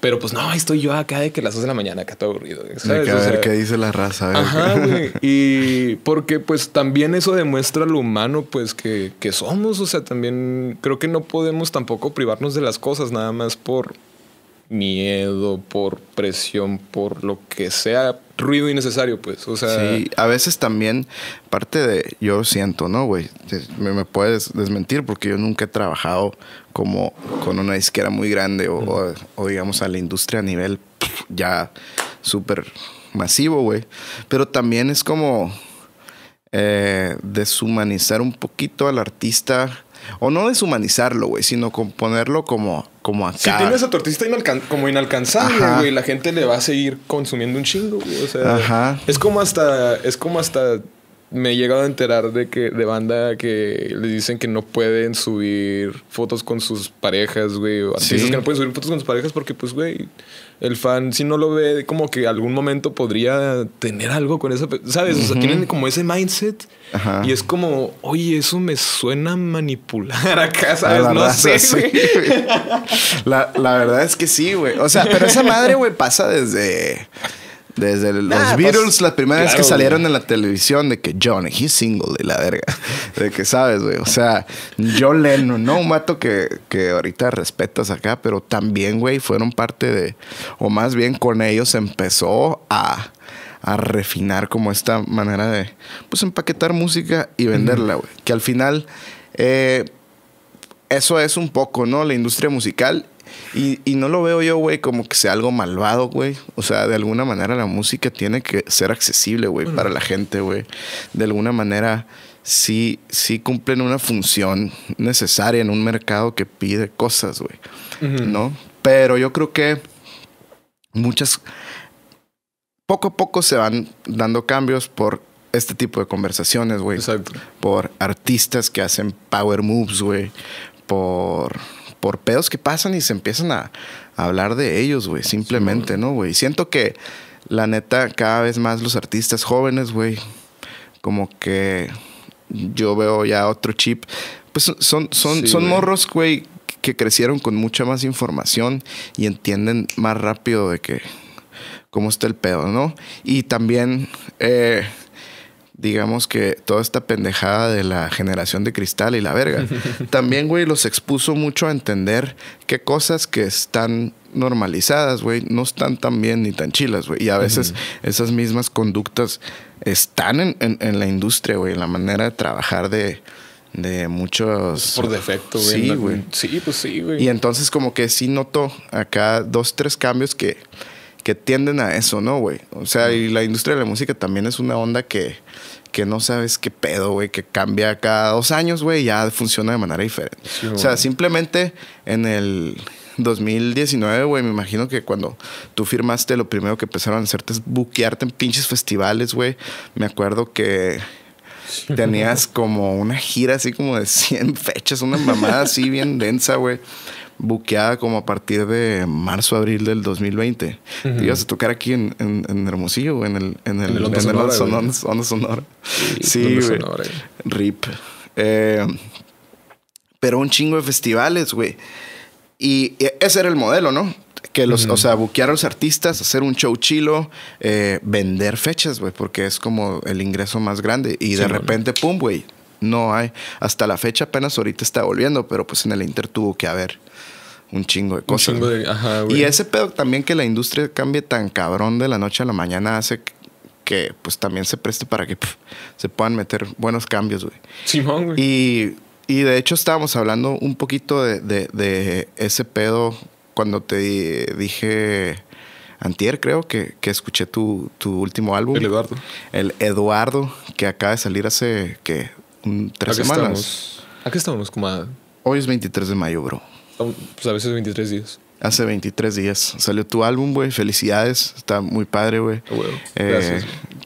Pero pues no, estoy yo acá de que las 2 de la mañana, acá todo aburrido. Hay que qué dice la raza. Y porque pues también eso demuestra lo humano, pues, que, que somos. O sea, también creo que no podemos tampoco privarnos de las cosas nada más por miedo, por presión, por lo que sea ruido innecesario, pues. O sea. Sí, a veces también parte de. Yo siento, ¿no, güey? Me, me, puedes desmentir porque yo nunca he trabajado como con una disquera muy grande o, digamos a la industria a nivel ya súper masivo, güey. Pero también es como. Eh, deshumanizar un poquito al artista, o no deshumanizarlo, güey, sino ponerlo como como Si tienes a tu artista como inalcanzable, güey, la gente le va a seguir consumiendo un chingo, güey. O sea, es como hasta, es como hasta me he llegado a enterar de que de banda que les dicen que no pueden subir fotos con sus parejas, güey. O que no pueden subir fotos con sus parejas porque, pues, güey, el fan, si no lo ve, como que algún momento podría tener algo con esa, ¿sabes? O sea, tienen como ese mindset. Y es como, oye, eso me suena manipular acá, ¿sabes? no sé, la verdad es que sí, güey. O sea, pero esa madre, güey, pasa desde desde los Beatles, pues, la las primeras que salieron en la televisión, de que John, he's single, de la verga. De que sabes, güey. O sea, John Lennon, no un mato que, ahorita respetas acá, pero también, güey, fueron parte de. O más bien con ellos empezó a, refinar como esta manera de, pues, empaquetar música y venderla, güey. Que al final. Eh, eso es un poco, ¿no? La industria musical y, no lo veo yo, güey, como que sea algo malvado, güey. O sea, de alguna manera la música tiene que ser accesible, güey, para la gente, güey. De alguna manera sí, sí cumplen una función necesaria en un mercado que pide cosas, güey. ¿No? Pero yo creo que muchas. Poco a poco se van dando cambios por este tipo de conversaciones, güey. Exacto. Por artistas que hacen power moves, güey. Por por pedos que pasan y se empiezan a, hablar de ellos, güey, simplemente, ¿no, güey? Siento que, la neta, cada vez más los artistas jóvenes, güey, como que yo veo ya otro chip. Pues son, son, son morros, güey, que crecieron con mucha más información y entienden más rápido de que cómo está el pedo, ¿no? Y también eh, digamos que toda esta pendejada de la generación de cristal y la verga. También, güey, los expuso mucho a entender qué cosas que están normalizadas, güey, no están tan bien ni tan chilas, güey. Y a veces esas mismas conductas están en, la industria, güey, en la manera de trabajar de, de muchos. Por defecto, güey. Sí, güey. Sí, pues sí, güey. Y entonces, como que sí notó acá dos, tres cambios que que tienden a eso, ¿no, güey? O sea, y la industria de la música también es una onda que, que no sabes qué pedo, güey, que cambia cada dos años, güey, ya funciona de manera diferente. o sea, simplemente en el 2019, güey, me imagino que cuando tú firmaste, lo primero que empezaron a hacerte es buquearte en pinches festivales, güey. Me acuerdo que tenías como una gira así como de 100 fechas, una mamada así bien densa, güey buqueada como a partir de marzo, abril del 2020. Uh Ibas a tocar aquí en, en, Hermosillo, en el, en el, Onda Sonora. Sí, RIP. Eh, pero un chingo de festivales, güey. Y ese era el modelo, ¿no? Que los, o sea, buquear a los artistas, hacer un show chilo, eh, vender fechas, güey, porque es como el ingreso más grande. Y de repente, pum, güey, no hay. Hasta la fecha apenas ahorita está volviendo, pero pues en el Inter tuvo que haber un chingo de cosas. Un chingo de, Y ese pedo también que la industria cambie tan cabrón de la noche a la mañana hace que pues también se preste para que se puedan meter buenos cambios, güey. Simón, güey. Y, de hecho estábamos hablando un poquito de, ese pedo cuando te dije antier creo que, escuché tu, tu, último álbum. El Eduardo. El Eduardo, que acaba de salir hace, que Mm, tres semanas. Estamos. Aquí estamos, como Hoy es 23 de mayo, bro. Pues a veces 23 días. Hace 23 días salió tu álbum, güey. Felicidades. Está muy padre, güey. Ah, eh,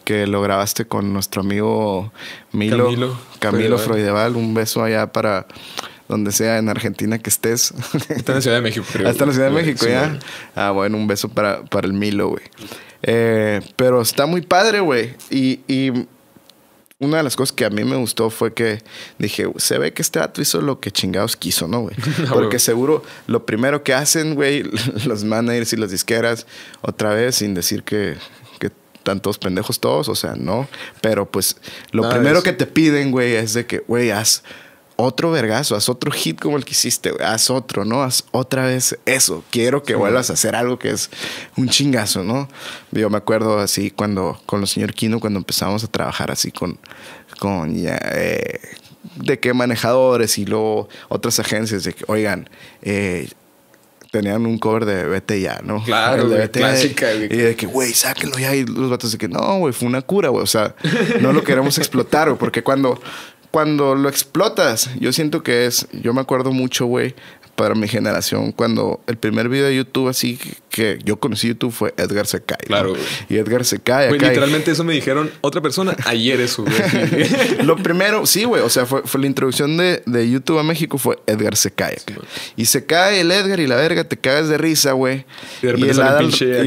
que lo grabaste con nuestro amigo Milo. Camilo, Camilo Freudeval. Un beso allá para donde sea en Argentina que estés. Está en la Ciudad de México, creo. Ah, está en la Ciudad de México, ya. Ah, bueno, un beso para, el Milo, güey. Eh, pero está muy padre, güey. y una de las cosas que a mí me gustó fue que dije, se ve que este dato hizo lo que chingados quiso, ¿no, güey? Porque seguro lo primero que hacen, güey, los managers y las disqueras, otra vez, sin decir que, que están todos pendejos todos, o sea, no. Pero pues lo primero que te piden, güey, es de que, güey, haz otro vergazo, haz otro hit como el que hiciste, haz otro, ¿no? Haz otra vez eso. Quiero que vuelvas a hacer algo que es un chingazo, ¿no? Yo me acuerdo así cuando, con los señor Kino cuando empezamos a trabajar así con, con ya, eh, de qué manejadores y luego otras agencias de que, oigan, eh, tenían un cover de Vete Ya, ¿no? Claro, de clásica. Y de que, güey, sáquenlo ya. Y los vatos de que, no, güey, fue una cura, güey. O sea, no lo queremos explotar, güey. Porque cuando cuando lo explotas, yo siento que es, yo me acuerdo mucho, güey, para mi generación, cuando el primer video de YouTube así que yo conocí YouTube fue Edgar se cae. Claro, Y Edgar se cae. Güey, literalmente eso me dijeron otra persona ayer eso, güey. lo primero, sí, güey, o sea, fue, la introducción de, YouTube a México fue Edgar se cae. y se cae el Edgar y la verga, te cagas de risa, güey. Y, el y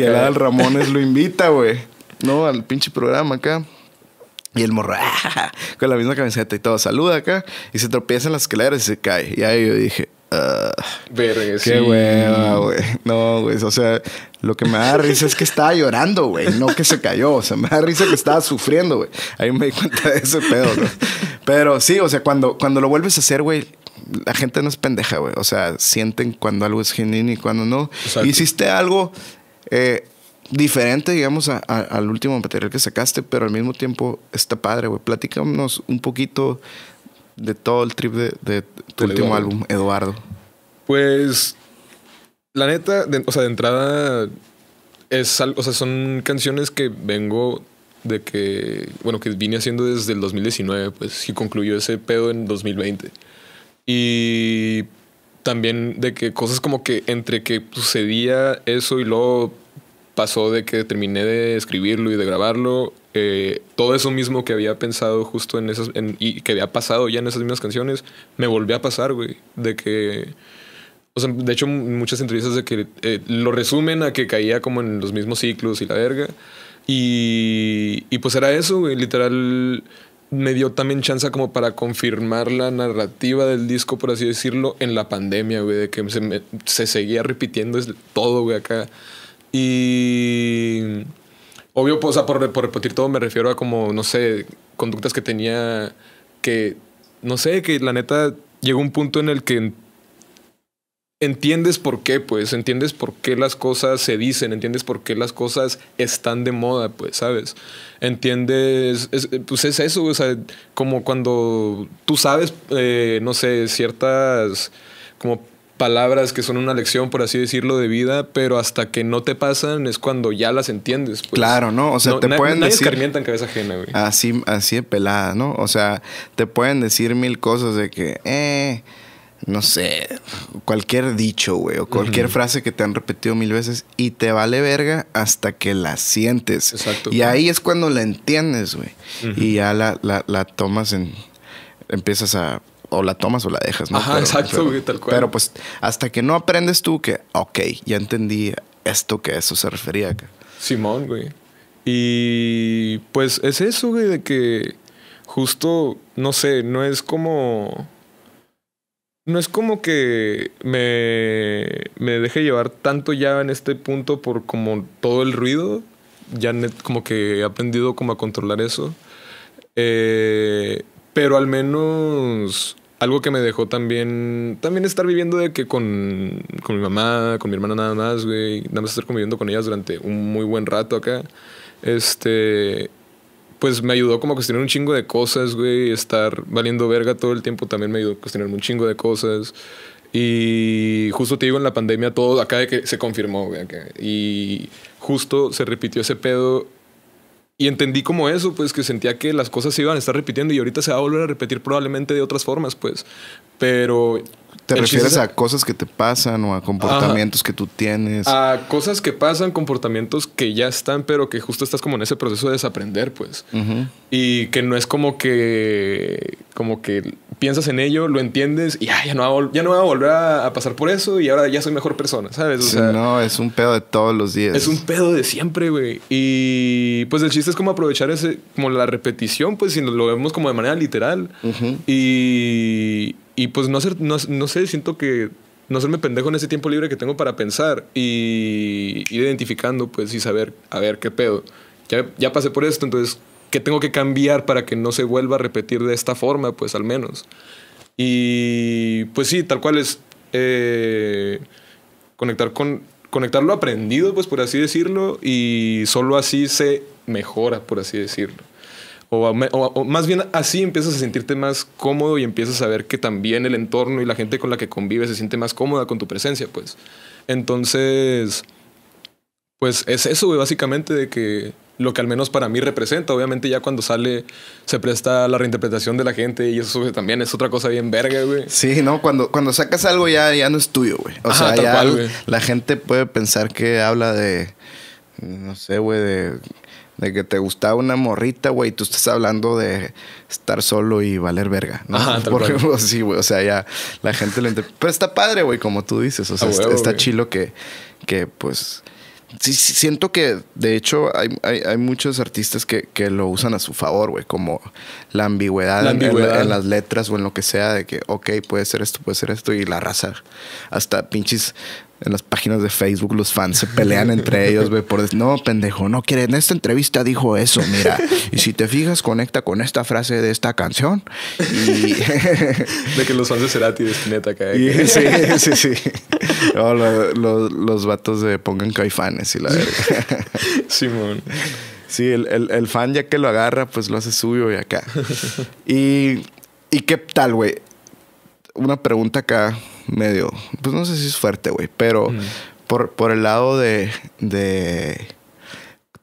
el Ramones lo invita, güey. No, al pinche programa acá. Y el morro, con la misma camiseta y todo, saluda acá. Y se tropieza en las escaleras y se cae. Y ahí yo dije, ah, qué sí. güey. No, güey. O sea, lo que me da risa es que estaba llorando, güey. No que se cayó. O sea, me da risa que estaba sufriendo, güey. Ahí me di cuenta de ese pedo, güey. Pero sí, o sea, cuando, cuando lo vuelves a hacer, güey, la gente no es pendeja, güey. O sea, sienten cuando algo es genial y cuando no. Hiciste algo. Eh, diferente, digamos, al último material que sacaste, pero al mismo tiempo está padre, güey. Platícanos un poquito de todo el trip de, tu último álbum, Eduardo. Pues, la neta, de, o sea, de entrada, es, o sea, son canciones que vengo de que, bueno, que vine haciendo desde el 2019, pues, y concluyó ese pedo en 2020. Y también de que cosas como que entre que sucedía eso y luego pasó de que terminé de escribirlo y de grabarlo, eh, todo eso mismo que había pensado justo en esas, y que había pasado ya en esas mismas canciones, me volvió a pasar, güey, de que... O sea, de hecho, muchas entrevistas de que eh, lo resumen a que caía como en los mismos ciclos y la verga. Y, pues era eso, güey, literal me dio también chance como para confirmar la narrativa del disco, por así decirlo, en la pandemia, güey, de que se, se seguía repitiendo todo, güey, acá. Y obvio, pues, o sea, por, repetir todo me refiero a como, no sé, conductas que tenía que, no sé, que la neta llegó un punto en el que entiendes por qué, pues, entiendes por qué las cosas se dicen, entiendes por qué las cosas están de moda, pues, ¿sabes? Entiendes, pues es eso, o sea, como cuando tú sabes, eh, no sé, ciertas como palabras que son una lección, por así decirlo, de vida, pero hasta que no te pasan es cuando ya las entiendes. Pues. Claro, ¿no? O sea, te pueden nadie decir... en cabeza ajena, güey. Así, así de pelada, ¿no? O sea, te pueden decir mil cosas de que, eh, no sé, cualquier dicho, güey, o cualquier frase que te han repetido mil veces y te vale verga hasta que la sientes. Exacto. Y ahí es cuando la entiendes, güey. Y ya la, la tomas en... Empiezas a o la tomas o la dejas, ¿no? Ajá, exacto, güey, tal cual. Pero pues hasta que no aprendes tú que, ok, ya entendí esto que eso se refería. Acá. Simón, güey. Y pues es eso, güey, de que justo, no sé, no es como... No es como que me, me deje llevar tanto ya en este punto por como todo el ruido. Ya como que he aprendido como a controlar eso. Eh, pero al menos algo que me dejó también, también estar viviendo de que con, mi mamá, con mi hermana nada más, güey, nada más estar conviviendo con ellas durante un muy buen rato acá, este, pues me ayudó como a cuestionar un chingo de cosas, güey, estar valiendo verga todo el tiempo también me ayudó a cuestionar un chingo de cosas. Y justo te digo, en la pandemia todo acá de que se confirmó, güey, y justo se repitió ese pedo y entendí como eso, pues que sentía que las cosas se iban a estar repitiendo y ahorita se va a volver a repetir probablemente de otras formas, pues. Pero ¿Te refieres a cosas que te pasan o a comportamientos que tú tienes? A cosas que pasan, comportamientos que ya están, pero que justo estás como en ese proceso de desaprender, pues. Y que no es como que, como que piensas en ello, lo entiendes y ya, no, va, ya no voy a volver a, pasar por eso y ahora ya soy mejor persona, ¿sabes? O sea, no, es un pedo de todos los días. Es un pedo de siempre, güey. Y pues el chiste es como aprovechar ese, como la repetición, pues si lo vemos como de manera literal. Y y pues no, ser, no, sé, siento que no serme pendejo en ese tiempo libre que tengo para pensar y ir identificando, pues, y saber, a ver, qué pedo. Ya, pasé por esto, entonces, ¿qué tengo que cambiar para que no se vuelva a repetir de esta forma, pues, al menos? Y pues sí, tal cual es eh, conectar con, conectar lo aprendido, pues, por así decirlo, y solo así se mejora, por así decirlo. O, más bien así empiezas a sentirte más cómodo y empiezas a ver que también el entorno y la gente con la que convives se siente más cómoda con tu presencia, pues. Entonces, pues es eso, básicamente, de que lo que al menos para mí representa. Obviamente ya cuando sale se presta la reinterpretación de la gente y eso también es otra cosa bien verga, güey. Sí, no, cuando, cuando sacas algo ya, ya no es tuyo, güey. O sea, ya la gente puede pensar que habla de, no sé, güey, de de que te gustaba una morrita, güey, y tú estás hablando de estar solo y valer verga, ¿no? Ajá, sí, güey, o sea, ya la gente le entiende. Pero está padre, güey, como tú dices, o sea, ah, está, chilo que, que pues... Sí, siento que, de hecho, hay, muchos artistas que, lo usan a su favor, güey, como la ambigüedad, en, las letras o en lo que sea, de que, ok, puede ser esto, puede ser esto, y la raza. Hasta pinches en las páginas de Facebook los fans se pelean entre ellos, güey, por no, pendejo, no quiere, en esta entrevista dijo eso, mira. Y si te fijas, conecta con esta frase de esta canción. de que los fans de Cerati de Spinetta sí, sí, sí. los vatos de pongan caifanes y la verdad Simón. Sí, el, el, fan ya que lo agarra, pues lo hace suyo y acá. Y, ¿y qué tal, güey? Una pregunta acá medio, pues no sé si es fuerte, güey, pero por, por el lado de,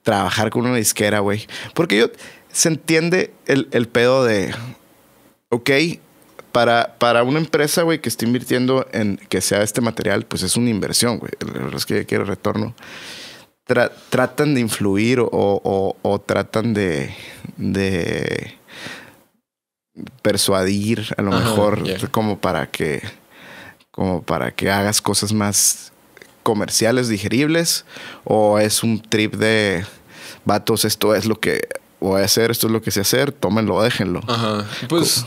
trabajar con una disquera, güey. Porque yo, se entiende el, pedo de, ok, para, para, una empresa, güey, que está invirtiendo en que sea este material, pues es una inversión, güey. La es que quiere retorno. tratan de influir o, tratan de, persuadir, a lo mejor, como para que como para que hagas cosas más comerciales, digeribles, o es un trip de vatos, esto es lo que voy a hacer, esto es lo que sé hacer, tómenlo, déjenlo. Ajá. Pues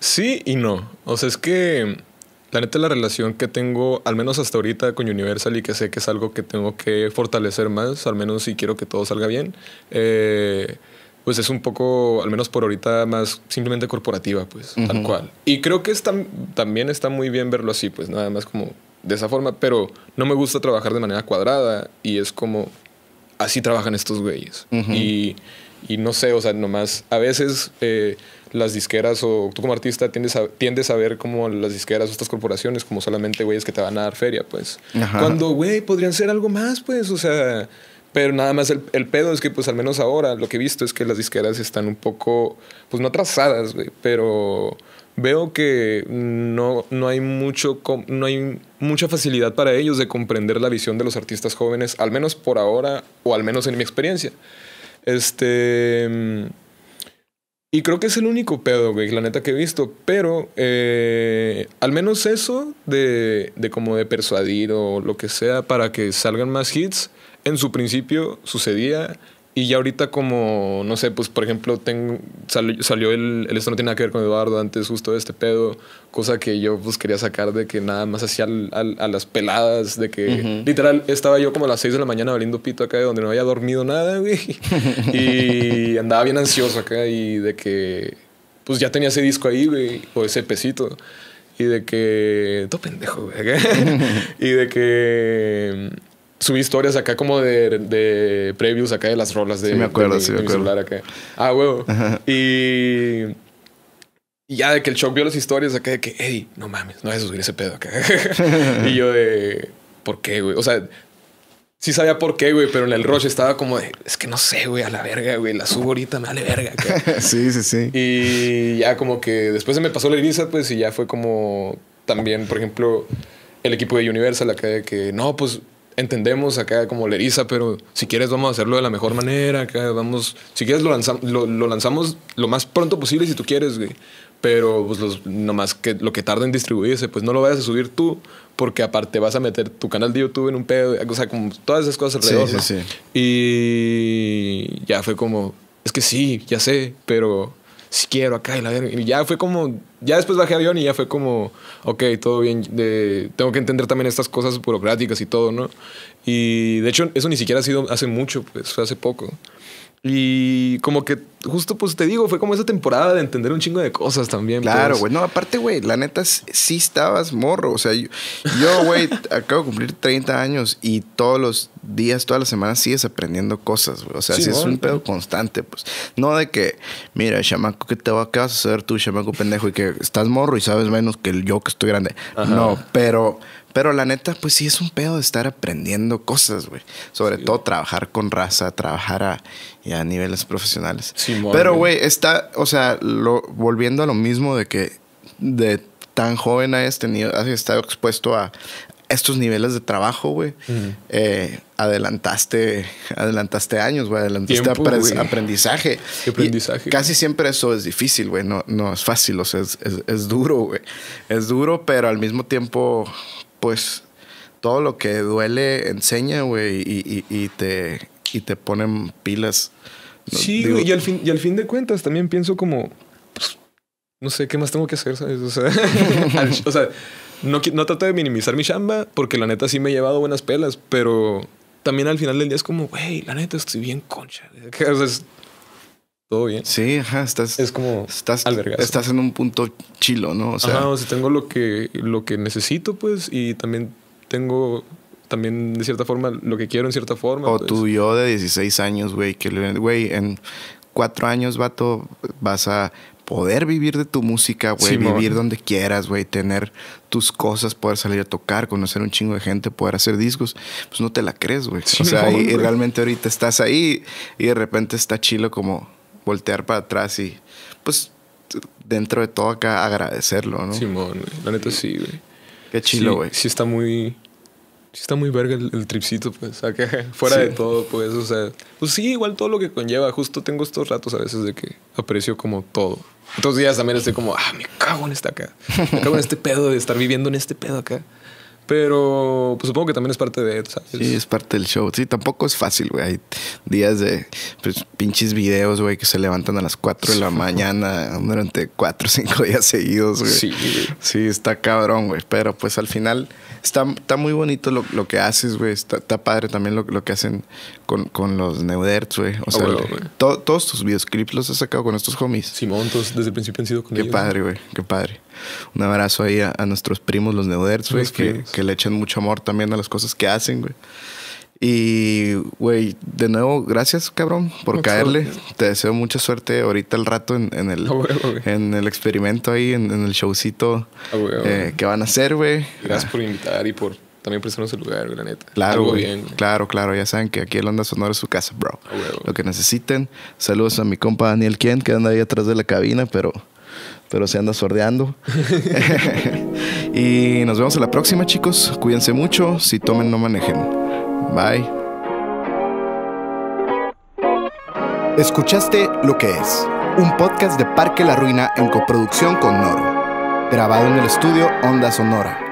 sí y no. O sea, es que la neta la relación que tengo, al menos hasta ahorita con Universal y que sé que es algo que tengo que fortalecer más, al menos si quiero que todo salga bien, eh, pues es un poco, al menos por ahorita, más simplemente corporativa, pues, tal cual. Y creo que también está muy bien verlo así, pues, nada más como de esa forma, pero no me gusta trabajar de manera cuadrada y es como, así trabajan estos güeyes. y, no sé, o sea, nomás, a veces eh, las disqueras o tú como artista tiendes a, tiendes a ver como las disqueras o estas corporaciones como solamente güeyes que te van a dar feria, pues. Cuando, güey, podrían ser algo más, pues, o sea pero nada más el, pedo es que, pues al menos ahora, lo que he visto es que las disqueras están un poco, pues no atrasadas, güey, pero veo que no, no, hay mucho, no hay mucha facilidad para ellos de comprender la visión de los artistas jóvenes, al menos por ahora, o al menos en mi experiencia. Este. Y creo que es el único pedo, güey, la neta que he visto. Pero eh, al menos eso de, de como de persuadir o lo que sea para que salgan más hits en su principio sucedía y ya ahorita como, no sé, pues por ejemplo, tengo, salió, el, esto no tiene nada que ver con Eduardo antes, justo de este pedo, cosa que yo pues quería sacar de que nada más hacía a las peladas, de que literal estaba yo como a las 6 de la mañana valiendo pito acá donde no había dormido nada, güey. y andaba bien ansioso acá y de que, pues ya tenía ese disco ahí, güey, o ese pesito. Y de que, todo pendejo, güey. y de que subí historias acá como de, de previews acá de las rolas de, sí me acuerdo, sí mi celular acá. Ah, huevo. Y... Y ya de que el shock vio las historias acá de que, hey, no mames, no voy a subir ese pedo acá. y yo de, ¿por qué, güey? O sea, sí sabía por qué, güey, pero en el rush estaba como de, es que no sé, güey, a la verga, güey, la subo ahorita, me vale verga. sí, sí, sí. Y ya como que después se me pasó la eriza, pues, y ya fue como también, por ejemplo, el equipo de Universal acá de que, no, pues entendemos acá como leriza, pero si quieres vamos a hacerlo de la mejor manera, acá vamos, si quieres lo, lanzamos lo, lanzamos lo más pronto posible si tú quieres, Pero pues nomás que lo que tarda en distribuirse, pues no lo vayas a subir tú, porque aparte vas a meter tu canal de YouTube en un pedo, o sea, como todas esas cosas alrededor. Sí, sí, sí. Y ya fue como, es que sí, ya sé, pero si quiero acá y ya fue como, ya después bajé avión y ya fue como, ok, todo bien, tengo que entender también estas cosas burocráticas y todo, ¿no? Y de hecho, eso ni siquiera ha sido hace mucho, pues fue hace poco. Y como que justo pues te digo, fue como esa temporada de entender un chingo de cosas también. Claro, pues. güey. No, aparte, güey, la neta sí estabas morro. O sea, yo, güey, acabo de cumplir 30 años y todos los días, todas las semanas sigues aprendiendo cosas, güey. O sea, sí, es un pedo constante, pues. No de que, mira, chamaco, ¿qué, te va, a hacer tú, chamaco pendejo? Y que estás morro y sabes menos que yo que estoy grande. No, pero pero la neta, pues sí es un pedo de estar aprendiendo cosas, güey. Sobre todo trabajar con raza, trabajar a, a niveles profesionales. Sí, Pero, güey, está, o sea, volviendo a lo mismo de que de tan joven hayas tenido, has estado expuesto a estos niveles de trabajo, güey. Eh, adelantaste, adelantaste años, güey. Adelantaste aprendizaje. aprendizaje. casi siempre eso es difícil, güey. No, es fácil, o sea, es duro, güey. Es duro, pero al mismo tiempo, pues todo lo que duele enseña, güey, y, te, y te ponen pilas. Sí, y, al fin, y al fin de cuentas también pienso como, pues, no sé, ¿qué más tengo que hacer? ¿sabes? O sea, no, no trato de minimizar mi chamba porque la neta sí me he llevado buenas pelas, pero también al final del día es como, güey, la neta estoy bien concha. Sí, ajá, estás. Es como. Estás, estás en un punto chilo, ¿no? O sea, ajá, o sea, tengo lo que, lo que necesito, pues, y también tengo. También, de cierta forma, lo que quiero en cierta forma. O tú pues. tu yo de 16 años, güey, que, güey, en cuatro años, vato, vas a poder vivir de tu música, güey, vivir donde quieras, güey, tener tus cosas, poder salir a tocar, conocer un chingo de gente, poder hacer discos, pues no te la crees, güey. o sea, y, realmente ahorita estás ahí y de repente está chilo como voltear para atrás y, pues, dentro de todo acá agradecerlo, ¿no? Simón, La neta sí, güey. Qué chido, güey. Sí, está muy... Sí está muy verga el, tripcito, pues. Acá, fuera de todo, pues. O sea, pues sí, igual todo lo que conlleva. Justo tengo estos ratos a veces de que aprecio como todo. Entonces días también estoy como, ah, me cago en esta acá. Me cago en este pedo de estar viviendo en este pedo acá. Pero pues supongo que también es parte de. eso Sí, es parte del show. Sí, tampoco es fácil, güey. Hay días de pues, pinches videos, güey, que se levantan a las 4 de la mañana durante 4 o 5 días seguidos, güey. Sí, Sí, está cabrón, güey. Pero pues al final está, está muy bonito lo, que haces, güey. Está, padre también lo, que hacen con, con los Neuderts, güey. O ah, sea, todos tus videoscripts los has sacado con estos homies. Simón, montos. desde el principio han sido con Qué padre, güey. Qué padre un abrazo ahí a, nuestros primos, los Neuderts, güey, que, le echan mucho amor también a las cosas que hacen, güey. Y, güey, de nuevo, gracias, cabrón, por caerle. Te deseo mucha suerte ahorita al rato en, el, en el experimento ahí, en, el showcito eh, que van a hacer, güey. Gracias ah. por invitar y por también presentarnos el lugar, la neta. Claro, bien, claro, claro. Ya saben que aquí el Onda Sonora es su casa, bro. Lo que necesiten. Saludos a mi compa Daniel Kien, que anda ahí atrás de la cabina, pero pero se anda sordeando. y nos vemos a la próxima, chicos. Cuídense mucho. Si tomen, no manejen. Bye. Escuchaste Lo que es, un podcast de Parque La Ruina en coproducción con Noro, grabado en el estudio Onda Sonora.